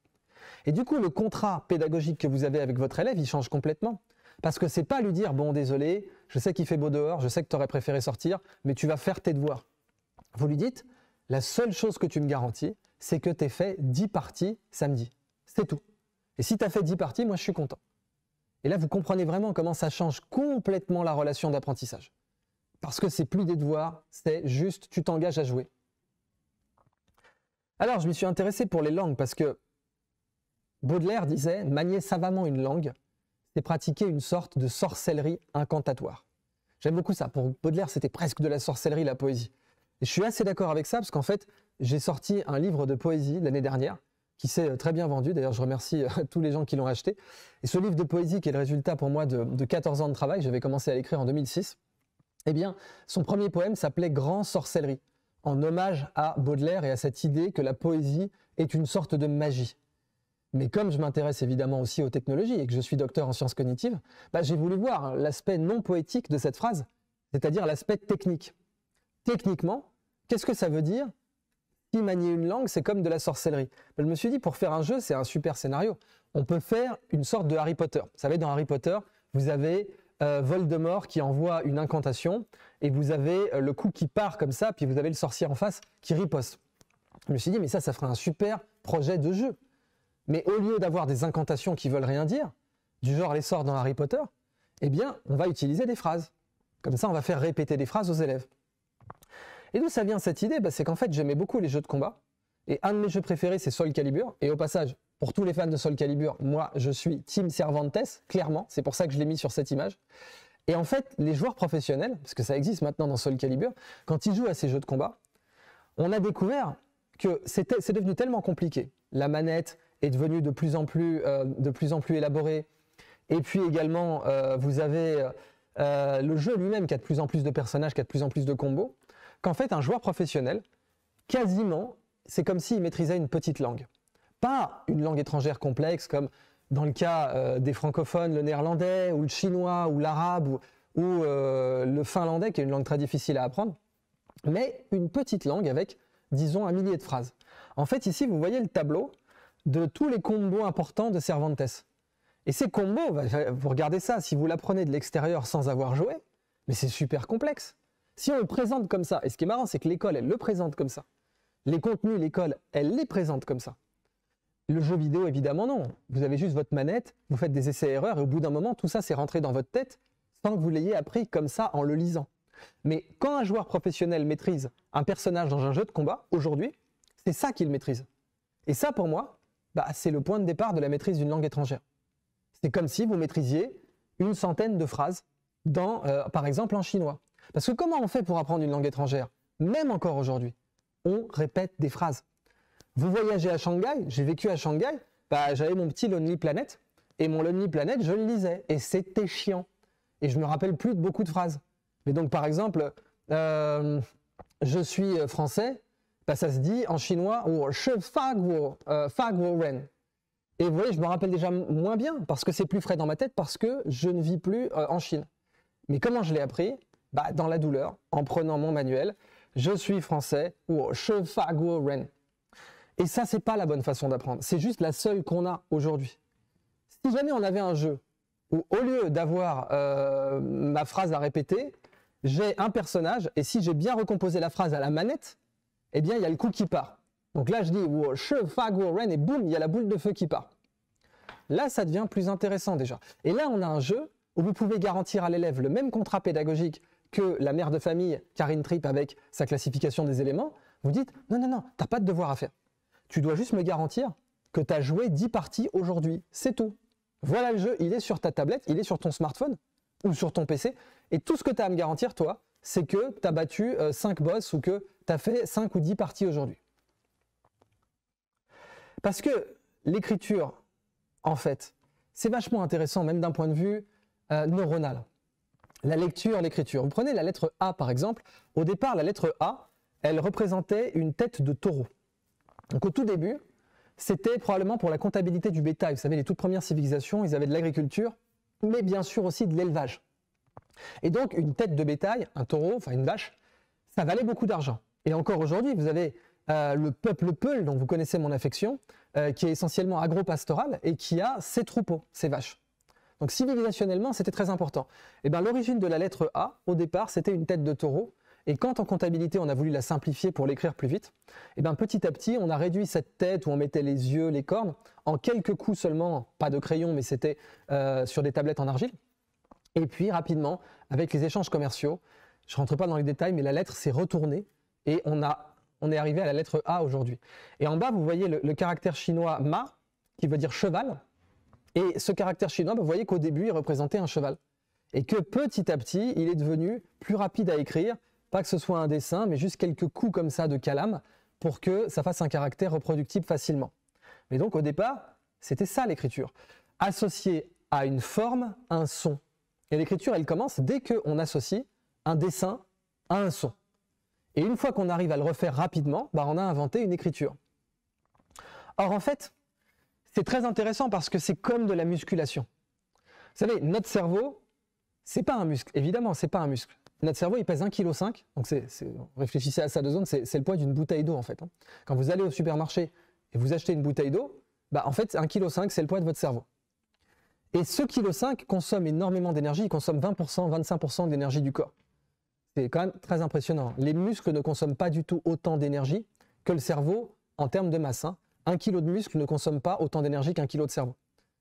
Et du coup, le contrat pédagogique que vous avez avec votre élève, il change complètement. Parce que c'est pas lui dire, bon, désolé, je sais qu'il fait beau dehors, je sais que tu aurais préféré sortir, mais tu vas faire tes devoirs. Vous lui dites, la seule chose que tu me garantis, c'est que tu fait 10 parties samedi. C'est tout. Et si tu as fait 10 parties, moi je suis content. Et là, vous comprenez vraiment comment ça change complètement la relation d'apprentissage. Parce que c'est plus des devoirs, c'est juste tu t'engages à jouer. Alors, je m'y suis intéressé pour les langues parce que Baudelaire disait Manier savamment une langue, c'est pratiquer une sorte de sorcellerie incantatoire. J'aime beaucoup ça. Pour Baudelaire, c'était presque de la sorcellerie, la poésie. Et je suis assez d'accord avec ça, parce qu'en fait, j'ai sorti un livre de poésie l'année dernière, qui s'est euh, très bien vendu. D'ailleurs, je remercie euh, tous les gens qui l'ont acheté. Et ce livre de poésie, qui est le résultat pour moi de, de 14 ans de travail, j'avais commencé à l'écrire en 2006, eh bien, son premier poème s'appelait Grand Sorcellerie, en hommage à Baudelaire et à cette idée que la poésie est une sorte de magie. Mais comme je m'intéresse évidemment aussi aux technologies et que je suis docteur en sciences cognitives, bah, j'ai voulu voir l'aspect non poétique de cette phrase, c'est-à-dire l'aspect technique. Techniquement, qu'est-ce que ça veut dire Si manier une langue, c'est comme de la sorcellerie. Ben, je me suis dit, pour faire un jeu, c'est un super scénario. On peut faire une sorte de Harry Potter. Vous savez, dans Harry Potter, vous avez euh, Voldemort qui envoie une incantation, et vous avez euh, le coup qui part comme ça, puis vous avez le sorcier en face qui riposte. Je me suis dit, mais ça, ça ferait un super projet de jeu. Mais au lieu d'avoir des incantations qui veulent rien dire, du genre les sorts dans Harry Potter, eh bien, on va utiliser des phrases. Comme ça, on va faire répéter des phrases aux élèves. Et d'où ça vient cette idée bah, C'est qu'en fait, j'aimais beaucoup les jeux de combat. Et un de mes jeux préférés, c'est Soul Calibur. Et au passage, pour tous les fans de Soul Calibur, moi, je suis Team Cervantes, clairement. C'est pour ça que je l'ai mis sur cette image. Et en fait, les joueurs professionnels, parce que ça existe maintenant dans Soul Calibur, quand ils jouent à ces jeux de combat, on a découvert que c'est devenu tellement compliqué. La manette, est devenu de plus en plus, euh, de plus, en plus élaboré. Et puis également, euh, vous avez euh, le jeu lui-même qui a de plus en plus de personnages, qui a de plus en plus de combos. Qu'en fait, un joueur professionnel, quasiment, c'est comme s'il maîtrisait une petite langue. Pas une langue étrangère complexe comme dans le cas des francophones, le néerlandais ou le chinois ou l'arabe ou le finlandais, qui est une langue très difficile à apprendre, mais une petite langue avec, disons, un millier de phrases. En fait, ici, vous voyez le tableau de tous les combos importants de Cervantes. Et ces combos, bah, bah, vous regardez ça, si vous l'apprenez de l'extérieur sans avoir joué, mais c'est super complexe. Si on le présente comme ça, et ce qui est marrant, c'est que l'école, elle le présente comme ça. Les contenus, l'école, elle les présente comme ça. Le jeu vidéo, évidemment, non. Vous avez juste votre manette, vous faites des essais-erreurs, et au bout d'un moment, tout ça, s'est rentré dans votre tête sans que vous l'ayez appris comme ça en le lisant. Mais quand un joueur professionnel maîtrise un personnage dans un jeu de combat, aujourd'hui, c'est ça qu'il maîtrise. Et ça, pour moi, bah, c'est le point de départ de la maîtrise d'une langue étrangère. C'est comme si vous maîtrisiez une centaine de phrases, dans, euh, par exemple en chinois. Parce que comment on fait pour apprendre une langue étrangère Même encore aujourd'hui, on répète des phrases. Vous voyagez à Shanghai, j'ai vécu à Shanghai, bah, j'avais mon petit Lonely Planet, et mon Lonely Planet, je le lisais, et c'était chiant. Et je me rappelle plus de beaucoup de phrases. Mais donc par exemple, euh, je suis français, bah, ça se dit en chinois ou euh, ren. Et vous voyez, je me rappelle déjà moins bien parce que c'est plus frais dans ma tête parce que je ne vis plus euh, en Chine. Mais comment je l'ai appris bah, Dans la douleur, en prenant mon manuel. Je suis français ou ren. Et ça, c'est pas la bonne façon d'apprendre. C'est juste la seule qu'on a aujourd'hui. Si jamais on avait un jeu où au lieu d'avoir euh, ma phrase à répéter, j'ai un personnage et si j'ai bien recomposé la phrase à la manette, eh bien, il y a le coup qui part. Donc là, je dis Ren et boum, il y a la boule de feu qui part. Là, ça devient plus intéressant déjà. Et là, on a un jeu où vous pouvez garantir à l'élève le même contrat pédagogique que la mère de famille, Karine Tripp, avec sa classification des éléments. Vous dites non, non, non, t'as pas de devoir à faire. Tu dois juste me garantir que tu as joué 10 parties aujourd'hui. C'est tout. Voilà le jeu, il est sur ta tablette, il est sur ton smartphone ou sur ton PC. Et tout ce que tu as à me garantir, toi, c'est que tu as battu 5 euh, boss ou que ça fait 5 ou 10 parties aujourd'hui. Parce que l'écriture, en fait, c'est vachement intéressant, même d'un point de vue euh, neuronal. La lecture, l'écriture. Vous prenez la lettre A, par exemple. Au départ, la lettre A, elle représentait une tête de taureau. Donc au tout début, c'était probablement pour la comptabilité du bétail. Vous savez, les toutes premières civilisations, ils avaient de l'agriculture, mais bien sûr aussi de l'élevage. Et donc, une tête de bétail, un taureau, enfin une vache, ça valait beaucoup d'argent. Et encore aujourd'hui, vous avez euh, le peuple Peul, dont vous connaissez mon affection, euh, qui est essentiellement agro-pastoral et qui a ses troupeaux, ses vaches. Donc civilisationnellement, c'était très important. Et eh bien l'origine de la lettre A, au départ, c'était une tête de taureau. Et quand en comptabilité, on a voulu la simplifier pour l'écrire plus vite, et eh bien petit à petit, on a réduit cette tête où on mettait les yeux, les cornes, en quelques coups seulement, pas de crayon, mais c'était euh, sur des tablettes en argile. Et puis rapidement, avec les échanges commerciaux, je ne rentre pas dans les détails, mais la lettre s'est retournée et on, est arrivé à la lettre A aujourd'hui. Et en bas, vous voyez le, caractère chinois ma, qui veut dire cheval. Et ce caractère chinois, vous voyez qu'au début, il représentait un cheval. Et que petit à petit, il est devenu plus rapide à écrire, pas que ce soit un dessin, mais juste quelques coups comme ça de calame pour que ça fasse un caractère reproductible facilement. Mais donc au départ, c'était ça l'écriture. Associer à une forme un son. Et l'écriture, elle commence dès qu'on associe un dessin à un son. Et une fois qu'on arrive à le refaire rapidement, bah on a inventé une écriture. Or, en fait, c'est très intéressant parce que c'est comme de la musculation. Vous savez, notre cerveau, c'est pas un muscle. Évidemment, c'est pas un muscle. Notre cerveau, il pèse 1,5 kg. Donc, c'est, réfléchissez à ça deux secondes, c'est, le poids d'une bouteille d'eau, en fait. Hein. Quand vous allez au supermarché et vous achetez une bouteille d'eau, bah, en fait, 1,5 kg, c'est le poids de votre cerveau. Et ce kilo kg consomme énormément d'énergie, il consomme 20%, 25% d'énergie du corps. C'est quand même très impressionnant. Les muscles ne consomment pas du tout autant d'énergie que le cerveau en termes de masse. Hein. Un kilo de muscle ne consomme pas autant d'énergie qu'un kilo de cerveau.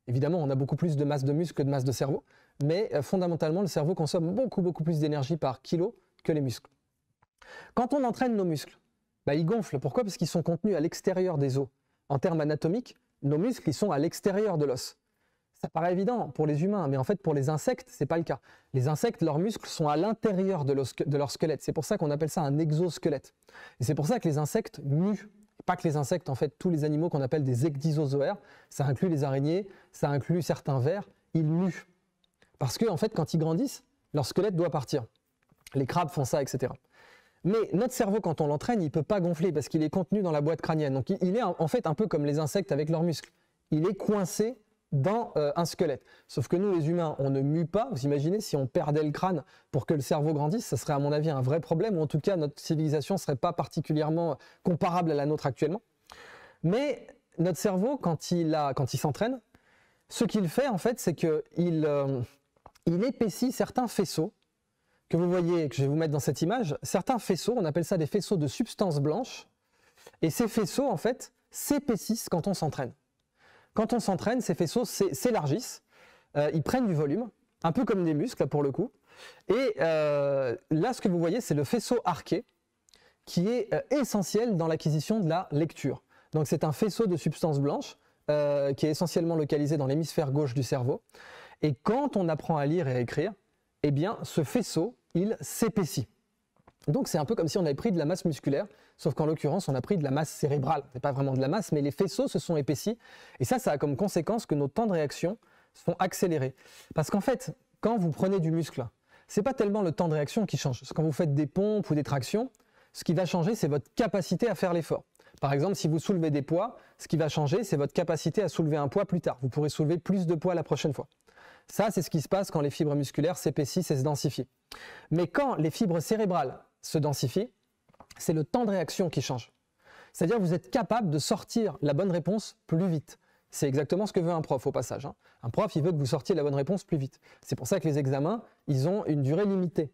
Évidemment, on a beaucoup plus de masse de muscle que de masse de cerveau, mais euh, fondamentalement, le cerveau consomme beaucoup, beaucoup plus d'énergie par kilo que les muscles. Quand on entraîne nos muscles, bah, ils gonflent. Pourquoi Parce qu'ils sont contenus à l'extérieur des os. En termes anatomiques, nos muscles, ils sont à l'extérieur de l'os. Ça paraît évident pour les humains, mais en fait pour les insectes, c'est pas le cas. Les insectes, leurs muscles sont à l'intérieur de, leur squelette. C'est pour ça qu'on appelle ça un exosquelette. Et c'est pour ça que les insectes muent. Pas que les insectes, en fait, tous les animaux qu'on appelle des ecdysozoaires, ça inclut les araignées, ça inclut certains vers, ils muent. Parce que, en fait, quand ils grandissent, leur squelette doit partir. Les crabes font ça, etc. Mais notre cerveau, quand on l'entraîne, il ne peut pas gonfler parce qu'il est contenu dans la boîte crânienne. Donc il est en fait un peu comme les insectes avec leurs muscles. Il est coincé dans euh, un squelette. Sauf que nous, les humains, on ne mue pas. Vous imaginez si on perdait le crâne pour que le cerveau grandisse, ça serait à mon avis un vrai problème, ou en tout cas notre civilisation ne serait pas particulièrement euh, comparable à la nôtre actuellement. Mais notre cerveau, quand il, a, quand il s'entraîne, ce qu'il fait en fait, c'est qu'il euh, il épaissit certains faisceaux que vous voyez, que je vais vous mettre dans cette image. Certains faisceaux, on appelle ça des faisceaux de substances blanches, et ces faisceaux en fait s'épaississent quand on s'entraîne. Quand on s'entraîne, ces faisceaux s'élargissent, euh, ils prennent du volume, un peu comme des muscles pour le coup. Et euh, là, ce que vous voyez, c'est le faisceau arqué qui est euh, essentiel dans l'acquisition de la lecture. Donc c'est un faisceau de substance blanche qui est essentiellement localisé dans l'hémisphère gauche du cerveau. Et quand on apprend à lire et à écrire, eh bien, ce faisceau, il s'épaissit. Donc c'est un peu comme si on avait pris de la masse musculaire, sauf qu'en l'occurrence on a pris de la masse cérébrale. C'est pas vraiment de la masse, mais les faisceaux se sont épaissis. Et ça, ça a comme conséquence que nos temps de réaction sont accélérés. Parce qu'en fait, quand vous prenez du muscle, ce n'est pas tellement le temps de réaction qui change. Quand vous faites des pompes ou des tractions, ce qui va changer, c'est votre capacité à faire l'effort. Par exemple, si vous soulevez des poids, ce qui va changer, c'est votre capacité à soulever un poids plus tard. Vous pourrez soulever plus de poids la prochaine fois. Ça, c'est ce qui se passe quand les fibres musculaires s'épaississent et se densifient. Mais quand les fibres cérébrales se densifie, c'est le temps de réaction qui change. C'est-à-dire vous êtes capable de sortir la bonne réponse plus vite. C'est exactement ce que veut un prof au passage. Hein. Un prof, il veut que vous sortiez la bonne réponse plus vite. C'est pour ça que les examens, ils ont une durée limitée.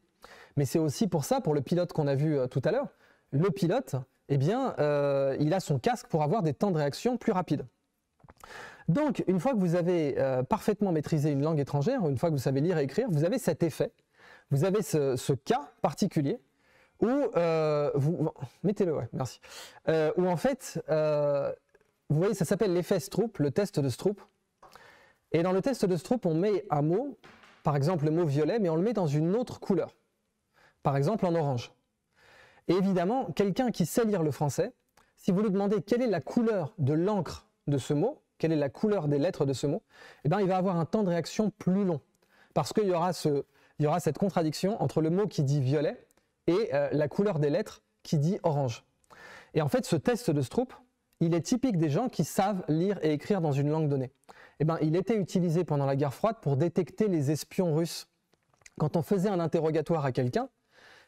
Mais c'est aussi pour ça, pour le pilote qu'on a vu euh, tout à l'heure, le pilote, eh bien, euh, il a son casque pour avoir des temps de réaction plus rapides. Donc, une fois que vous avez euh, parfaitement maîtrisé une langue étrangère, une fois que vous savez lire et écrire, vous avez cet effet, vous avez ce cas particulier où euh, vous mettez-le, ouais, merci. Euh, en fait, euh, vous voyez, ça s'appelle l'effet Stroop, le test de Stroop. Et dans le test de Stroop, on met un mot, par exemple le mot violet, mais on le met dans une autre couleur, par exemple en orange. Et évidemment, quelqu'un qui sait lire le français, si vous lui demandez quelle est la couleur de l'encre de ce mot, quelle est la couleur des lettres de ce mot, eh ben, il va avoir un temps de réaction plus long, parce qu'il y aura ce, il y aura cette contradiction entre le mot qui dit violet et euh, la couleur des lettres qui dit orange. Et en fait, ce test de Stroop, il est typique des gens qui savent lire et écrire dans une langue donnée. Et eh ben, il était utilisé pendant la guerre froide pour détecter les espions russes. Quand on faisait un interrogatoire à quelqu'un,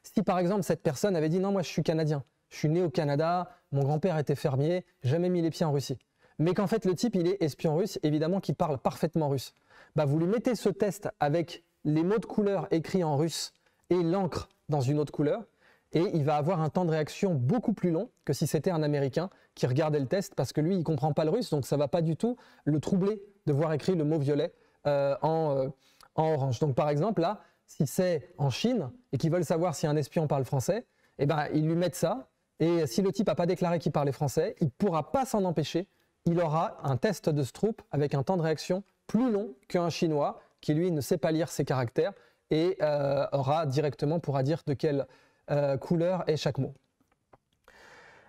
si par exemple cette personne avait dit non, moi je suis canadien, je suis né au Canada, mon grand-père était fermier, jamais mis les pieds en Russie. Mais qu'en fait le type il est espion russe, évidemment qu'il parle parfaitement russe. Bah, vous lui mettez ce test avec les mots de couleur écrits en russe et l'encre dans une autre couleur et il va avoir un temps de réaction beaucoup plus long que si c'était un Américain qui regardait le test parce que lui, il comprend pas le russe, donc ça va pas du tout le troubler de voir écrit le mot violet euh, euh, en, orange. Donc par exemple, là, si c'est en Chine et qu'ils veulent savoir si un espion parle français, eh ben, ils lui mettent ça. Et si le type n'a pas déclaré qu'il parlait français, il pourra pas s'en empêcher. Il aura un test de Stroop avec un temps de réaction plus long qu'un Chinois qui, lui, ne sait pas lire ses caractères et euh, aura directement pourra dire de quelle euh, couleur est chaque mot.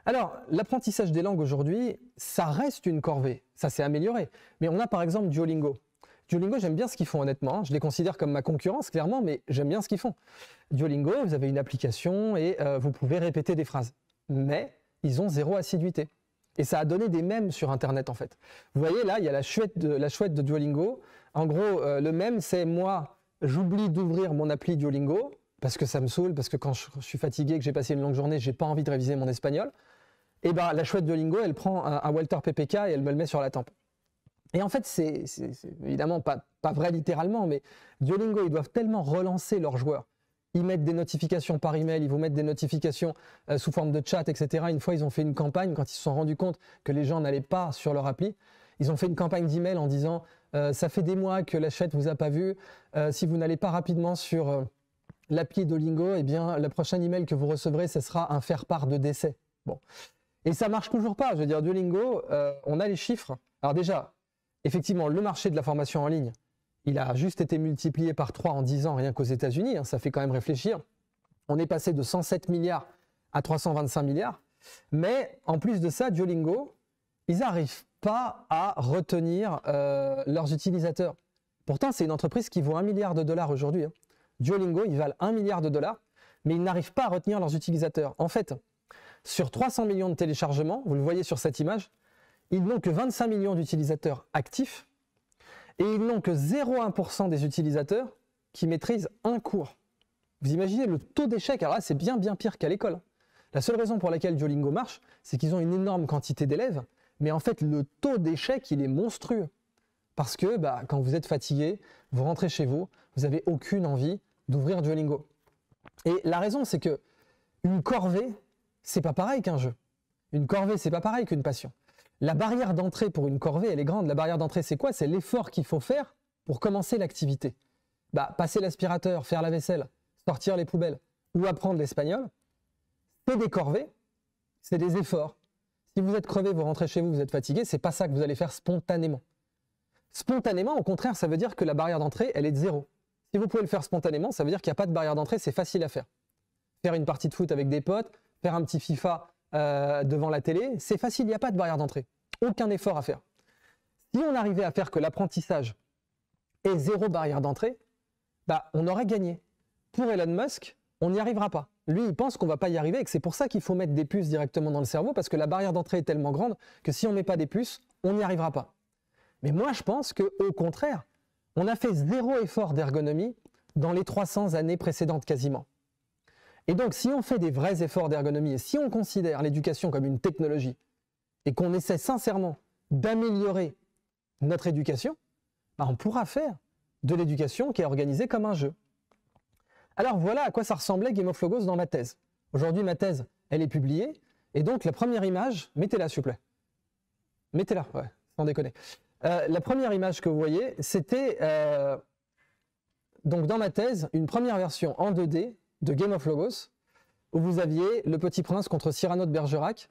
Alors, l'apprentissage des langues aujourd'hui, ça reste une corvée, ça s'est amélioré. Mais on a par exemple Duolingo. Duolingo, j'aime bien ce qu'ils font honnêtement. Hein. Je les considère comme ma concurrence, clairement, mais j'aime bien ce qu'ils font. Duolingo, vous avez une application et euh, vous pouvez répéter des phrases. Mais ils ont zéro assiduité. Et ça a donné des mèmes sur Internet, en fait. Vous voyez, là, il y a la chouette de, la chouette de Duolingo. En gros, le mème, c'est moi, J'oublie d'ouvrir mon appli Duolingo parce que ça me saoule, parce que quand je, suis fatigué, que j'ai passé une longue journée, j'ai pas envie de réviser mon espagnol. Et eh ben la chouette Duolingo, elle prend un, Walter PPK et elle me le met sur la tempe. Et en fait, c'est évidemment pas, vrai littéralement, mais Duolingo, ils doivent tellement relancer leurs joueurs. Ils mettent des notifications par email, ils vous mettent des notifications euh, sous forme de chat, etc. Une fois, ils ont fait une campagne quand ils se sont rendus compte que les gens n'allaient pas sur leur appli. Ils ont fait une campagne d'email en disant euh, ça fait des mois que la chaîne vous a pas vu. Euh, si vous n'allez pas rapidement sur euh, l'appli Dolingo, eh bien, la prochaine email que vous recevrez, ce sera un faire-part de décès. Bon. Et ça marche toujours pas. Je veux dire, Duolingo, on a les chiffres. Alors déjà, effectivement, le marché de la formation en ligne, il a juste été multiplié par 3 en 10 ans, rien qu'aux États-Unis. Hein, ça fait quand même réfléchir. On est passé de 107 milliards à 325 milliards. Mais en plus de ça, Duolingo, ils arrivent pas à retenir euh, leurs utilisateurs. Pourtant, c'est une entreprise qui vaut un milliard de dollars aujourd'hui. Hein. Duolingo, ils valent un milliard de dollars, mais ils n'arrivent pas à retenir leurs utilisateurs. En fait, sur 300 millions de téléchargements, vous le voyez sur cette image, ils n'ont que 25 millions d'utilisateurs actifs et ils n'ont que 0,1% des utilisateurs qui maîtrisent un cours. Vous imaginez le taux d'échec, alors là c'est bien bien pire qu'à l'école. Hein. La seule raison pour laquelle Duolingo marche, c'est qu'ils ont une énorme quantité d'élèves mais en fait, le taux d'échec, il est monstrueux. Parce que bah, quand vous êtes fatigué, vous rentrez chez vous, vous n'avez aucune envie d'ouvrir Duolingo. Et la raison, c'est que une corvée, c'est pas pareil qu'un jeu. Une corvée, c'est pas pareil qu'une passion. La barrière d'entrée pour une corvée, elle est grande. La barrière d'entrée, c'est quoi C'est l'effort qu'il faut faire pour commencer l'activité. Bah, passer l'aspirateur, faire la vaisselle, sortir les poubelles ou apprendre l'espagnol, c'est des corvées, c'est des efforts, si vous êtes crevé, vous rentrez chez vous, vous êtes fatigué, c'est pas ça que vous allez faire spontanément. Spontanément, au contraire, ça veut dire que la barrière d'entrée, elle est de zéro. Si vous pouvez le faire spontanément, ça veut dire qu'il n'y a pas de barrière d'entrée, c'est facile à faire. Faire une partie de foot avec des potes, faire un petit FIFA euh, devant la télé, c'est facile, il n'y a pas de barrière d'entrée. Aucun effort à faire. Si on arrivait à faire que l'apprentissage ait zéro barrière d'entrée, bah, on aurait gagné. Pour Elon Musk, on n'y arrivera pas. Lui, il pense qu'on va pas y arriver et que c'est pour ça qu'il faut mettre des puces directement dans le cerveau parce que la barrière d'entrée est tellement grande que si on met pas des puces, on n'y arrivera pas. Mais moi, je pense que au contraire, on a fait zéro effort d'ergonomie dans les 300 années précédentes quasiment. Et donc, si on fait des vrais efforts d'ergonomie et si on considère l'éducation comme une technologie et qu'on essaie sincèrement d'améliorer notre éducation, bah, on pourra faire de l'éducation qui est organisée comme un jeu. Alors voilà à quoi ça ressemblait Game of Logos dans ma thèse. Aujourd'hui, ma thèse, elle est publiée. Et donc, la première image, mettez-la, s'il vous plaît. Mettez-la, ouais, sans déconner. Euh, la première image que vous voyez, c'était euh, donc dans ma thèse, une première version en 2D de Game of Logos, où vous aviez le petit prince contre Cyrano de Bergerac,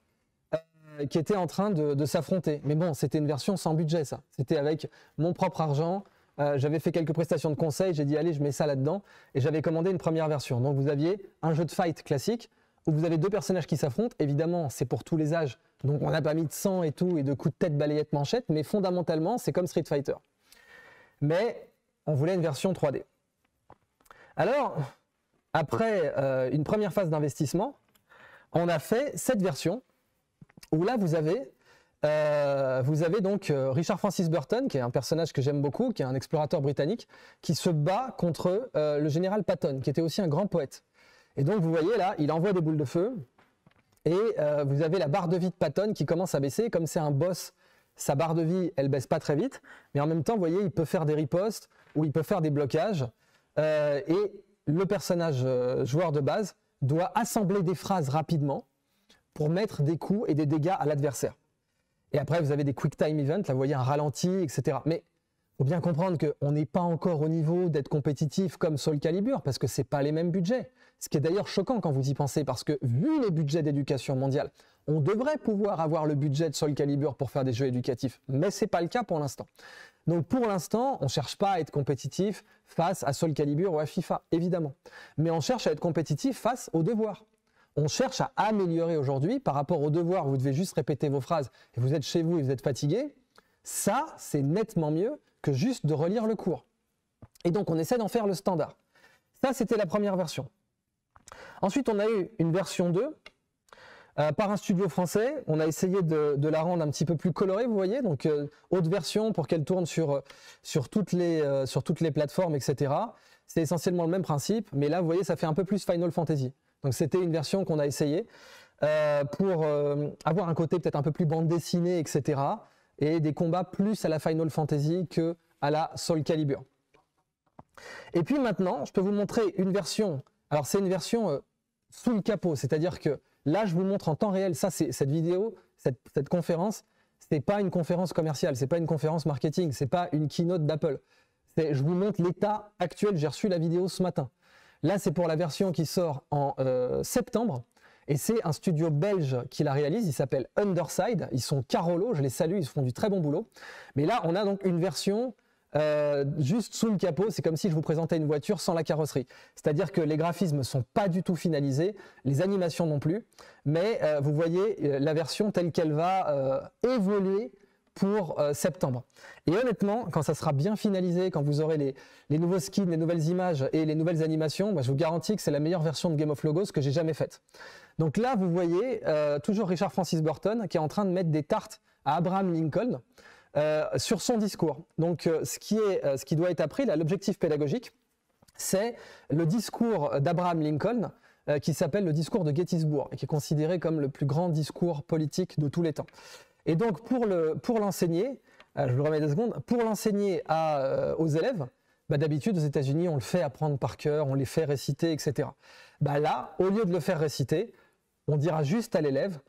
euh, qui était en train de s'affronter. Mais bon, c'était une version sans budget, ça. C'était avec mon propre argent, euh, j'avais fait quelques prestations de conseil, j'ai dit allez, je mets ça là-dedans, et j'avais commandé une première version. Donc vous aviez un jeu de fight classique, où vous avez deux personnages qui s'affrontent, évidemment c'est pour tous les âges, donc on n'a pas mis de sang et tout, et de coups de tête, balayette, manchette, mais fondamentalement c'est comme Street Fighter. Mais on voulait une version 3D. Alors, après euh, une première phase d'investissement, on a fait cette version, où là vous avez euh, vous avez donc euh, Richard Francis Burton, qui est un personnage que j'aime beaucoup, qui est un explorateur britannique, qui se bat contre euh, le général Patton, qui était aussi un grand poète. Et donc vous voyez là, il envoie des boules de feu, et vous avez la barre de vie de Patton qui commence à baisser, comme c'est un boss, sa barre de vie, elle baisse pas très vite, mais en même temps, vous voyez, il peut faire des ripostes, ou il peut faire des blocages, et le personnage joueur de base doit assembler des phrases rapidement pour mettre des coups et des dégâts à l'adversaire. Et après, vous avez des quick time events, là, vous voyez un ralenti, etc. Mais faut bien comprendre qu'on n'est pas encore au niveau d'être compétitif comme Soul Calibur, parce que ce n'est pas les mêmes budgets. Ce qui est d'ailleurs choquant quand vous y pensez, parce que vu les budgets d'éducation mondiale, on devrait pouvoir avoir le budget de Soul Calibur pour faire des jeux éducatifs, mais ce n'est pas le cas pour l'instant. Donc pour l'instant, on ne cherche pas à être compétitif face à Soul Calibur ou à FIFA, évidemment. Mais on cherche à être compétitif face aux devoirs on cherche à améliorer aujourd'hui par rapport au devoir, vous devez juste répéter vos phrases et vous êtes chez vous et vous êtes fatigué, ça, c'est nettement mieux que juste de relire le cours. Et donc, on essaie d'en faire le standard. Ça, c'était la première version. Ensuite, on a eu une version 2 euh, par un studio français. On a essayé de, la rendre un petit peu plus colorée, vous voyez. Donc, euh, haute version pour qu'elle tourne sur, euh, sur, toutes les, sur toutes les plateformes, etc. C'est essentiellement le même principe, mais là, vous voyez, ça fait un peu plus Final Fantasy. Donc c'était une version qu'on a essayée euh, pour euh, avoir un côté peut-être un peu plus bande dessinée, etc. Et des combats plus à la Final Fantasy que à la Soul Calibur. Et puis maintenant, je peux vous montrer une version. Alors c'est une version euh, sous le capot, c'est-à-dire que là, je vous montre en temps réel. Ça, c'est cette vidéo, cette, conférence, ce n'est pas une conférence commerciale, c'est pas une conférence marketing, c'est pas une keynote d'Apple. Je vous montre l'état actuel. J'ai reçu la vidéo ce matin. Là, c'est pour la version qui sort en euh, septembre. Et c'est un studio belge qui la réalise, il s'appelle Underside, ils sont Carolo, je les salue, ils font du très bon boulot. Mais là, on a donc une version euh, juste sous le capot, c'est comme si je vous présentais une voiture sans la carrosserie. C'est-à-dire que les graphismes ne sont pas du tout finalisés, les animations non plus, mais euh, vous voyez la version telle qu'elle va évoluer pour euh, septembre. Et honnêtement, quand ça sera bien finalisé, quand vous aurez les, nouveaux skins, les nouvelles images et les nouvelles animations, bah, je vous garantis que c'est la meilleure version de Game of Logos que j'ai jamais faite. Donc là, vous voyez euh, toujours Richard Francis Burton qui est en train de mettre des tartes à Abraham Lincoln euh, sur son discours. Donc ce, qui est, ce qui doit être appris, l'objectif pédagogique, c'est le discours d'Abraham Lincoln qui s'appelle le discours de Gettysburg et qui est considéré comme le plus grand discours politique de tous les temps. Et donc pour l'enseigner, euh, je le remets deux secondes, pour l'enseigner euh, aux élèves, bah, d'habitude aux États-Unis on le fait apprendre par cœur, on les fait réciter, etc. Bah, là, au lieu de le faire réciter, on dira juste à l'élève,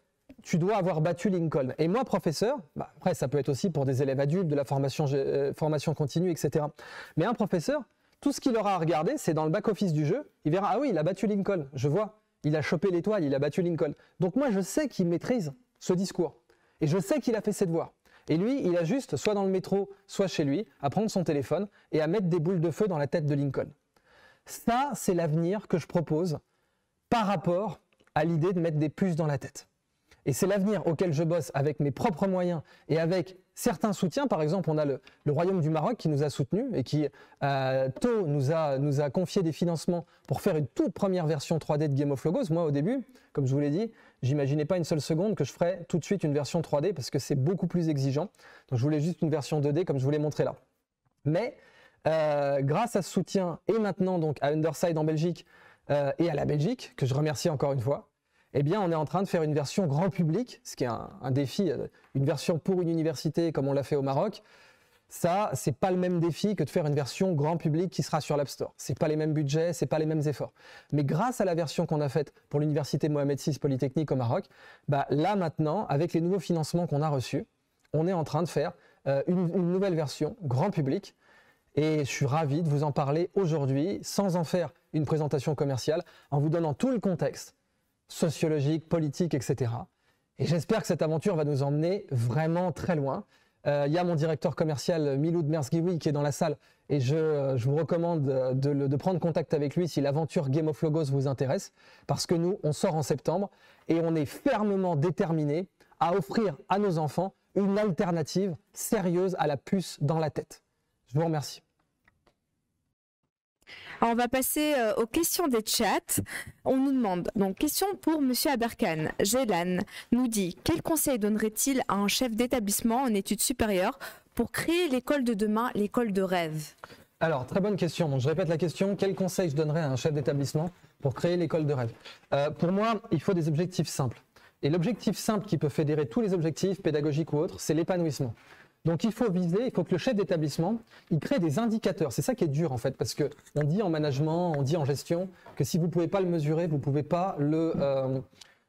tu dois avoir battu Lincoln. Et moi, professeur, bah, après, ça peut être aussi pour des élèves adultes, de la formation, euh, formation continue, etc. Mais un professeur, tout ce qu'il aura à regarder, c'est dans le back-office du jeu, il verra, ah oui, il a battu Lincoln, je vois, il a chopé l'étoile, il a battu Lincoln. Donc moi, je sais qu'il maîtrise ce discours. Et je sais qu'il a fait cette voie. Et lui, il a juste, soit dans le métro, soit chez lui, à prendre son téléphone et à mettre des boules de feu dans la tête de Lincoln. Ça, c'est l'avenir que je propose par rapport à l'idée de mettre des puces dans la tête. Et c'est l'avenir auquel je bosse avec mes propres moyens et avec certains soutiens. Par exemple, on a le, Royaume du Maroc qui nous a soutenus et qui, euh, tôt, nous a, nous a confié des financements pour faire une toute première version 3D de Game of Logos. Moi, au début, comme je vous l'ai dit, j'imaginais pas une seule seconde que je ferais tout de suite une version 3D parce que c'est beaucoup plus exigeant. Donc je voulais juste une version 2D comme je vous l'ai montré là. Mais euh, grâce à ce soutien et maintenant donc à Underside en Belgique euh, et à la Belgique, que je remercie encore une fois, eh bien on est en train de faire une version grand public, ce qui est un défi, euh, une version pour une université comme on l'a fait au Maroc, ça, c'est pas le même défi que de faire une version grand public qui sera sur l'App Store. n'est pas les mêmes budgets, ce n'est pas les mêmes efforts. Mais grâce à la version qu'on a faite pour l'université Mohamed VI Polytechnique au Maroc, bah, là maintenant, avec les nouveaux financements qu'on a reçus, on est en train de faire euh, une, nouvelle version grand public. Et je suis ravi de vous en parler aujourd'hui, sans en faire une présentation commerciale, en vous donnant tout le contexte sociologique, politique, etc. Et j'espère que cette aventure va nous emmener vraiment très loin. Il euh, y a mon directeur commercial euh, Miloud Mersgui qui est dans la salle et je, euh, vous recommande de, prendre contact avec lui si l'aventure Game of Logos vous intéresse parce que nous, on sort en septembre et on est fermement déterminé à offrir à nos enfants une alternative sérieuse à la puce dans la tête. Je vous remercie on va passer euh, aux questions des chats. On nous demande, donc question pour M. Aberkan. Gélan nous dit, quel conseil donnerait-il à un chef d'établissement en études supérieures pour créer l'école de demain, l'école de rêve Alors, très bonne question. je répète la question, quel conseil je donnerais à un chef d'établissement pour créer l'école de rêve euh, Pour moi, il faut des objectifs simples. Et l'objectif simple qui peut fédérer tous les objectifs, pédagogiques ou autres, c'est l'épanouissement. Donc il faut viser, il faut que le chef d'établissement, il crée des indicateurs. C'est ça qui est dur en fait, parce que on dit en management, on dit en gestion que si vous ne pouvez pas le mesurer, vous ne pouvez pas le, euh,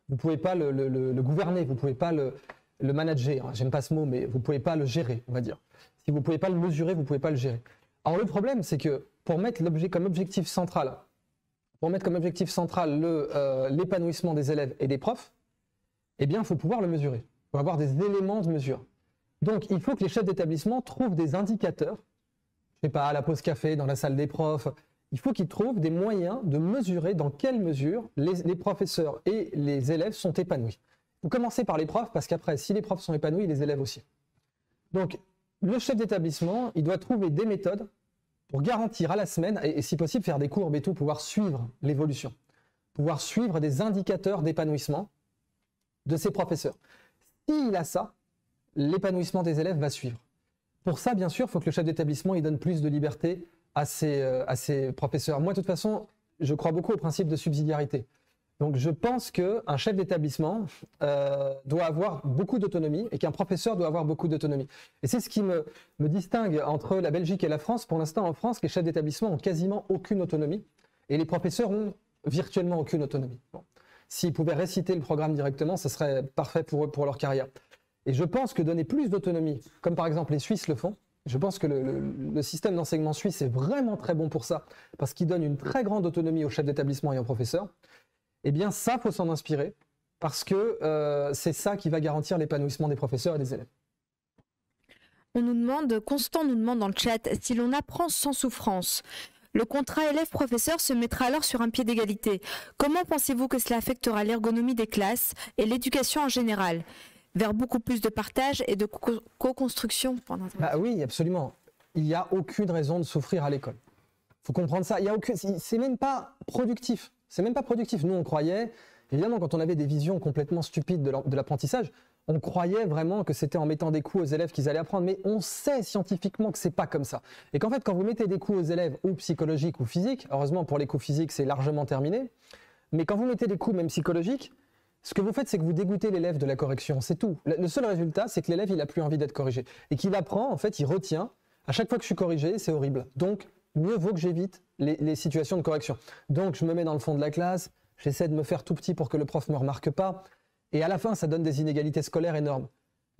vous pouvez pas le, gouverner, vous ne pouvez pas le, manager. Hein, j'aime pas ce mot, mais vous ne pouvez pas le gérer, on va dire. Si vous ne pouvez pas le mesurer, vous ne pouvez pas le gérer. Alors le problème, c'est que pour mettre l'objet comme objectif central, pour mettre comme objectif central euh, l'épanouissement des élèves et des profs, eh bien, il faut pouvoir le mesurer. Il faut avoir des éléments de mesure. Donc, il faut que les chefs d'établissement trouvent des indicateurs, je ne sais pas, à la pause café, dans la salle des profs. Il faut qu'ils trouvent des moyens de mesurer dans quelle mesure les, professeurs et les élèves sont épanouis. Vous commencez par les profs, parce qu'après, si les profs sont épanouis, les élèves aussi. Donc, le chef d'établissement, il doit trouver des méthodes pour garantir à la semaine, et, et si possible faire des courbes et tout, pouvoir suivre l'évolution, pouvoir suivre des indicateurs d'épanouissement de ses professeurs. S'il a ça, l'épanouissement des élèves va suivre. Pour ça, bien sûr, il faut que le chef d'établissement il donne plus de liberté à ses, euh, à ses professeurs. Moi, de toute façon, je crois beaucoup au principe de subsidiarité. Donc, je pense qu'un chef d'établissement euh, doit avoir beaucoup d'autonomie et qu'un professeur doit avoir beaucoup d'autonomie. Et c'est ce qui me, distingue entre la Belgique et la France. Pour l'instant, en France, les chefs d'établissement ont quasiment aucune autonomie et les professeurs ont virtuellement aucune autonomie. S'ils pouvaient réciter le programme directement, ce serait parfait pour eux, pour leur carrière. Et je pense que donner plus d'autonomie, comme par exemple les Suisses le font, je pense que le, système d'enseignement suisse est vraiment très bon pour ça, parce qu'il donne une très grande autonomie aux chefs d'établissement et aux professeurs. Eh bien, ça, faut s'en inspirer, parce que euh, c'est ça qui va garantir l'épanouissement des professeurs et des élèves. On nous demande, Constant nous demande dans le chat, si l'on apprend sans souffrance, le contrat élève-professeur se mettra alors sur un pied d'égalité. Comment pensez-vous que cela affectera l'ergonomie des classes et l'éducation en général vers beaucoup plus de partage et de co-construction pendant bah Oui, absolument. Il n'y a aucune raison de souffrir à l'école. Il faut comprendre ça. Il y a aucune... C'est même pas productif. C'est même pas productif. Nous, on croyait, évidemment, quand on avait des visions complètement stupides de l'apprentissage, on croyait vraiment que c'était en mettant des coups aux élèves qu'ils allaient apprendre, mais on sait scientifiquement que c'est pas comme ça. Et qu'en fait, quand vous mettez des coups aux élèves, ou psychologiques ou physiques, heureusement pour les coups physiques, c'est largement terminé, mais quand vous mettez des coups même psychologiques, ce que vous faites, c'est que vous dégoûtez l'élève de la correction, c'est tout. Le seul résultat, c'est que l'élève, il n'a plus envie d'être corrigé. Et qu'il apprend, en fait, il retient. À chaque fois que je suis corrigé, c'est horrible. Donc, mieux vaut que j'évite les, les, situations de correction. Donc, je me mets dans le fond de la classe, j'essaie de me faire tout petit pour que le prof ne me remarque pas. Et à la fin, ça donne des inégalités scolaires énormes.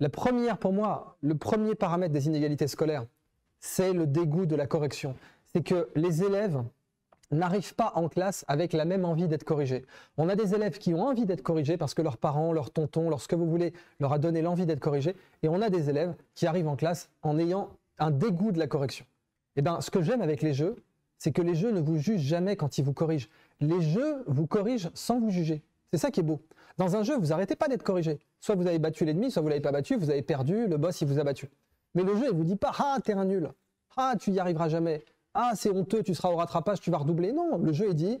La première, pour moi, le premier paramètre des inégalités scolaires, c'est le dégoût de la correction. C'est que les élèves n'arrivent pas en classe avec la même envie d'être corrigé. On a des élèves qui ont envie d'être corrigés parce que leurs parents, leurs tontons, lorsque vous voulez, leur a donné l'envie d'être corrigés. Et on a des élèves qui arrivent en classe en ayant un dégoût de la correction. Et eh bien, ce que j'aime avec les jeux, c'est que les jeux ne vous jugent jamais quand ils vous corrigent. Les jeux vous corrigent sans vous juger. C'est ça qui est beau. Dans un jeu, vous n'arrêtez pas d'être corrigé. Soit vous avez battu l'ennemi, soit vous l'avez pas battu, vous avez perdu, le boss il vous a battu. Mais le jeu, il vous dit pas ah terrain nul, ah tu y arriveras jamais, ah, c'est honteux, tu seras au rattrapage, tu vas redoubler. Non, le jeu, est dit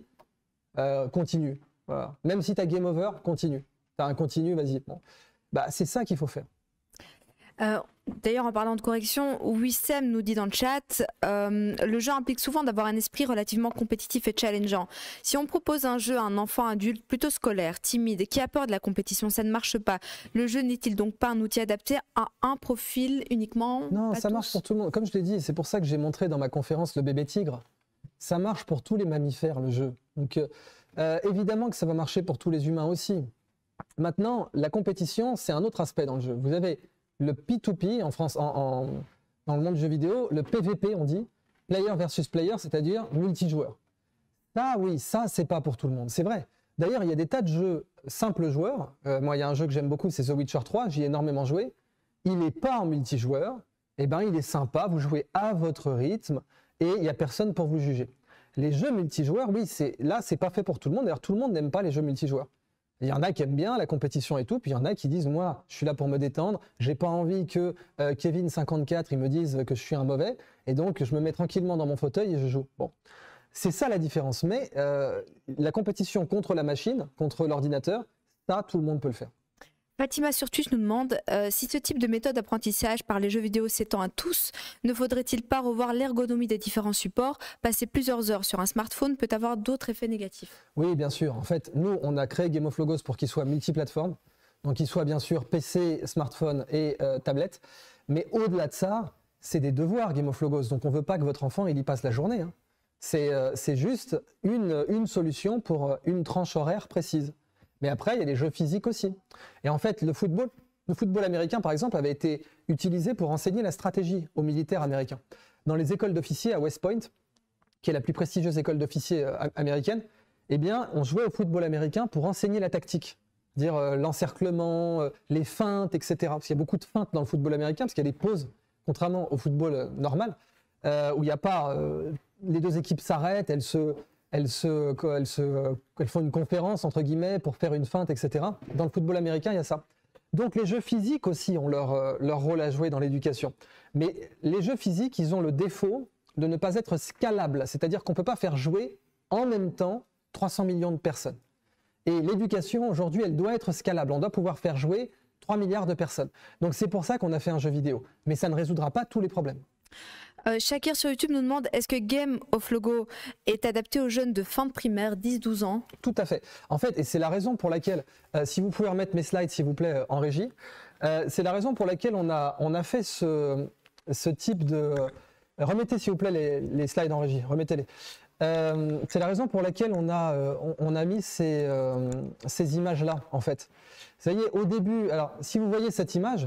euh, continue. Même si tu as game over, continue. Tu as un continue, vas-y. Bah, c'est ça qu'il faut faire. Euh, D'ailleurs, en parlant de correction, Wissem nous dit dans le chat euh, le jeu implique souvent d'avoir un esprit relativement compétitif et challengeant. Si on propose un jeu à un enfant adulte plutôt scolaire, timide, qui a peur de la compétition, ça ne marche pas. Le jeu n'est-il donc pas un outil adapté à un profil uniquement Non, ça marche pour tout le monde. Comme je l'ai dit, c'est pour ça que j'ai montré dans ma conférence le bébé tigre. Ça marche pour tous les mammifères, le jeu. Donc, euh, euh, évidemment que ça va marcher pour tous les humains aussi. Maintenant, la compétition, c'est un autre aspect dans le jeu. Vous avez le P2P en France, dans le monde du jeu vidéo, le PVP, on dit, player versus player, c'est-à-dire multijoueur. Ah oui, ça, c'est pas pour tout le monde, c'est vrai. D'ailleurs, il y a des tas de jeux simples joueurs. Euh, moi, il y a un jeu que j'aime beaucoup, c'est The Witcher 3, j'y ai énormément joué. Il n'est pas en multijoueur, eh ben, il est sympa, vous jouez à votre rythme et il n'y a personne pour vous juger. Les jeux multijoueurs, oui, c'est là, c'est pas fait pour tout le monde. D'ailleurs, tout le monde n'aime pas les jeux multijoueurs. Il y en a qui aiment bien la compétition et tout, puis il y en a qui disent moi, je suis là pour me détendre, j'ai pas envie que euh, Kevin 54 me dise que je suis un mauvais, et donc je me mets tranquillement dans mon fauteuil et je joue. Bon, c'est ça la différence. Mais euh, la compétition contre la machine, contre l'ordinateur, ça tout le monde peut le faire. Fatima Surtus nous demande euh, si ce type de méthode d'apprentissage par les jeux vidéo s'étend à tous, ne faudrait-il pas revoir l'ergonomie des différents supports Passer plusieurs heures sur un smartphone peut avoir d'autres effets négatifs. Oui, bien sûr. En fait, nous, on a créé Game of Logos pour qu'il soit multiplateforme, donc qu'il soit bien sûr PC, smartphone et euh, tablette. Mais au-delà de ça, c'est des devoirs Game of Logos, donc on ne veut pas que votre enfant il y passe la journée. Hein. Euh, c'est juste une, une solution pour une tranche horaire précise. Mais après, il y a les jeux physiques aussi. Et en fait, le football, le football américain, par exemple, avait été utilisé pour enseigner la stratégie aux militaires américains. Dans les écoles d'officiers à West Point, qui est la plus prestigieuse école d'officiers euh, américaine, eh bien, on jouait au football américain pour enseigner la tactique. Dire euh, l'encerclement, euh, les feintes, etc. Parce qu'il y a beaucoup de feintes dans le football américain, parce qu'il y a des pauses, contrairement au football normal, où il n'y a pas. les deux équipes s'arrêtent, elles se, elles, se, se, font une conférence, entre guillemets, pour faire une feinte, etc. Dans le football américain, il y a ça. Donc les jeux physiques aussi ont leur, euh, leur rôle à jouer dans l'éducation. Mais les jeux physiques, ils ont le défaut de ne pas être scalables, c'est-à-dire qu'on ne peut pas faire jouer en même temps 300 millions de personnes. Et l'éducation, aujourd'hui, elle doit être scalable. On doit pouvoir faire jouer 3 milliards de personnes. Donc c'est pour ça qu'on a fait un jeu vidéo. Mais ça ne résoudra pas tous les problèmes. Euh, Shakir sur YouTube nous demande est-ce que Game of Logo est adapté aux jeunes de fin de primaire, 10-12 ans Tout à fait. En fait, et c'est la raison pour laquelle, euh, si vous pouvez remettre mes slides, s'il vous plaît, euh, en régie, c'est la raison pour laquelle on a, on a fait ce, ce type de. Remettez, s'il vous plaît, les, slides en régie, remettez-les. c'est la raison pour laquelle on a, a mis ces, images-là, en fait. Vous voyez, au début, alors si vous voyez cette image,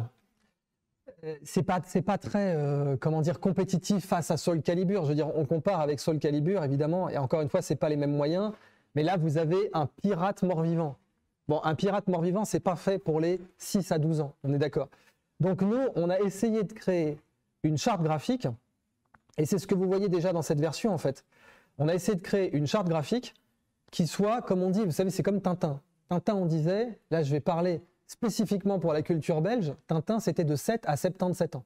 c'est pas pas très euh, comment dire compétitif face à Soul Calibur. Je veux dire, on compare avec Soul Calibur évidemment, et encore une fois, ce c'est pas les mêmes moyens. Mais là, vous avez un pirate mort-vivant. Bon, un pirate mort-vivant, c'est pas fait pour les 6 à 12 ans. On est d'accord. Donc nous, on a essayé de créer une charte graphique, et c'est ce que vous voyez déjà dans cette version en fait. On a essayé de créer une charte graphique qui soit, comme on dit, vous savez, c'est comme Tintin. Tintin, on disait, là, je vais parler spécifiquement pour la culture belge, Tintin, c'était de 7 à 77 ans.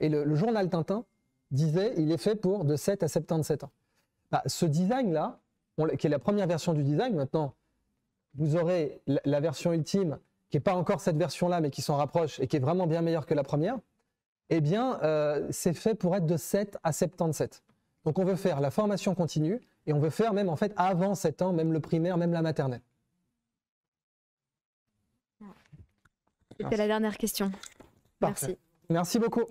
Et le, journal Tintin disait, il est fait pour de 7 à 77 ans. Bah, ce design-là, qui est la première version du design, maintenant, vous aurez la, version ultime, qui n'est pas encore cette version-là, mais qui s'en rapproche et qui est vraiment bien meilleure que la première, eh bien, euh, c'est fait pour être de 7 à 77. Donc, on veut faire la formation continue et on veut faire même, en fait, avant 7 ans, même le primaire, même la maternelle. C'était la dernière question. Merci. Merci beaucoup.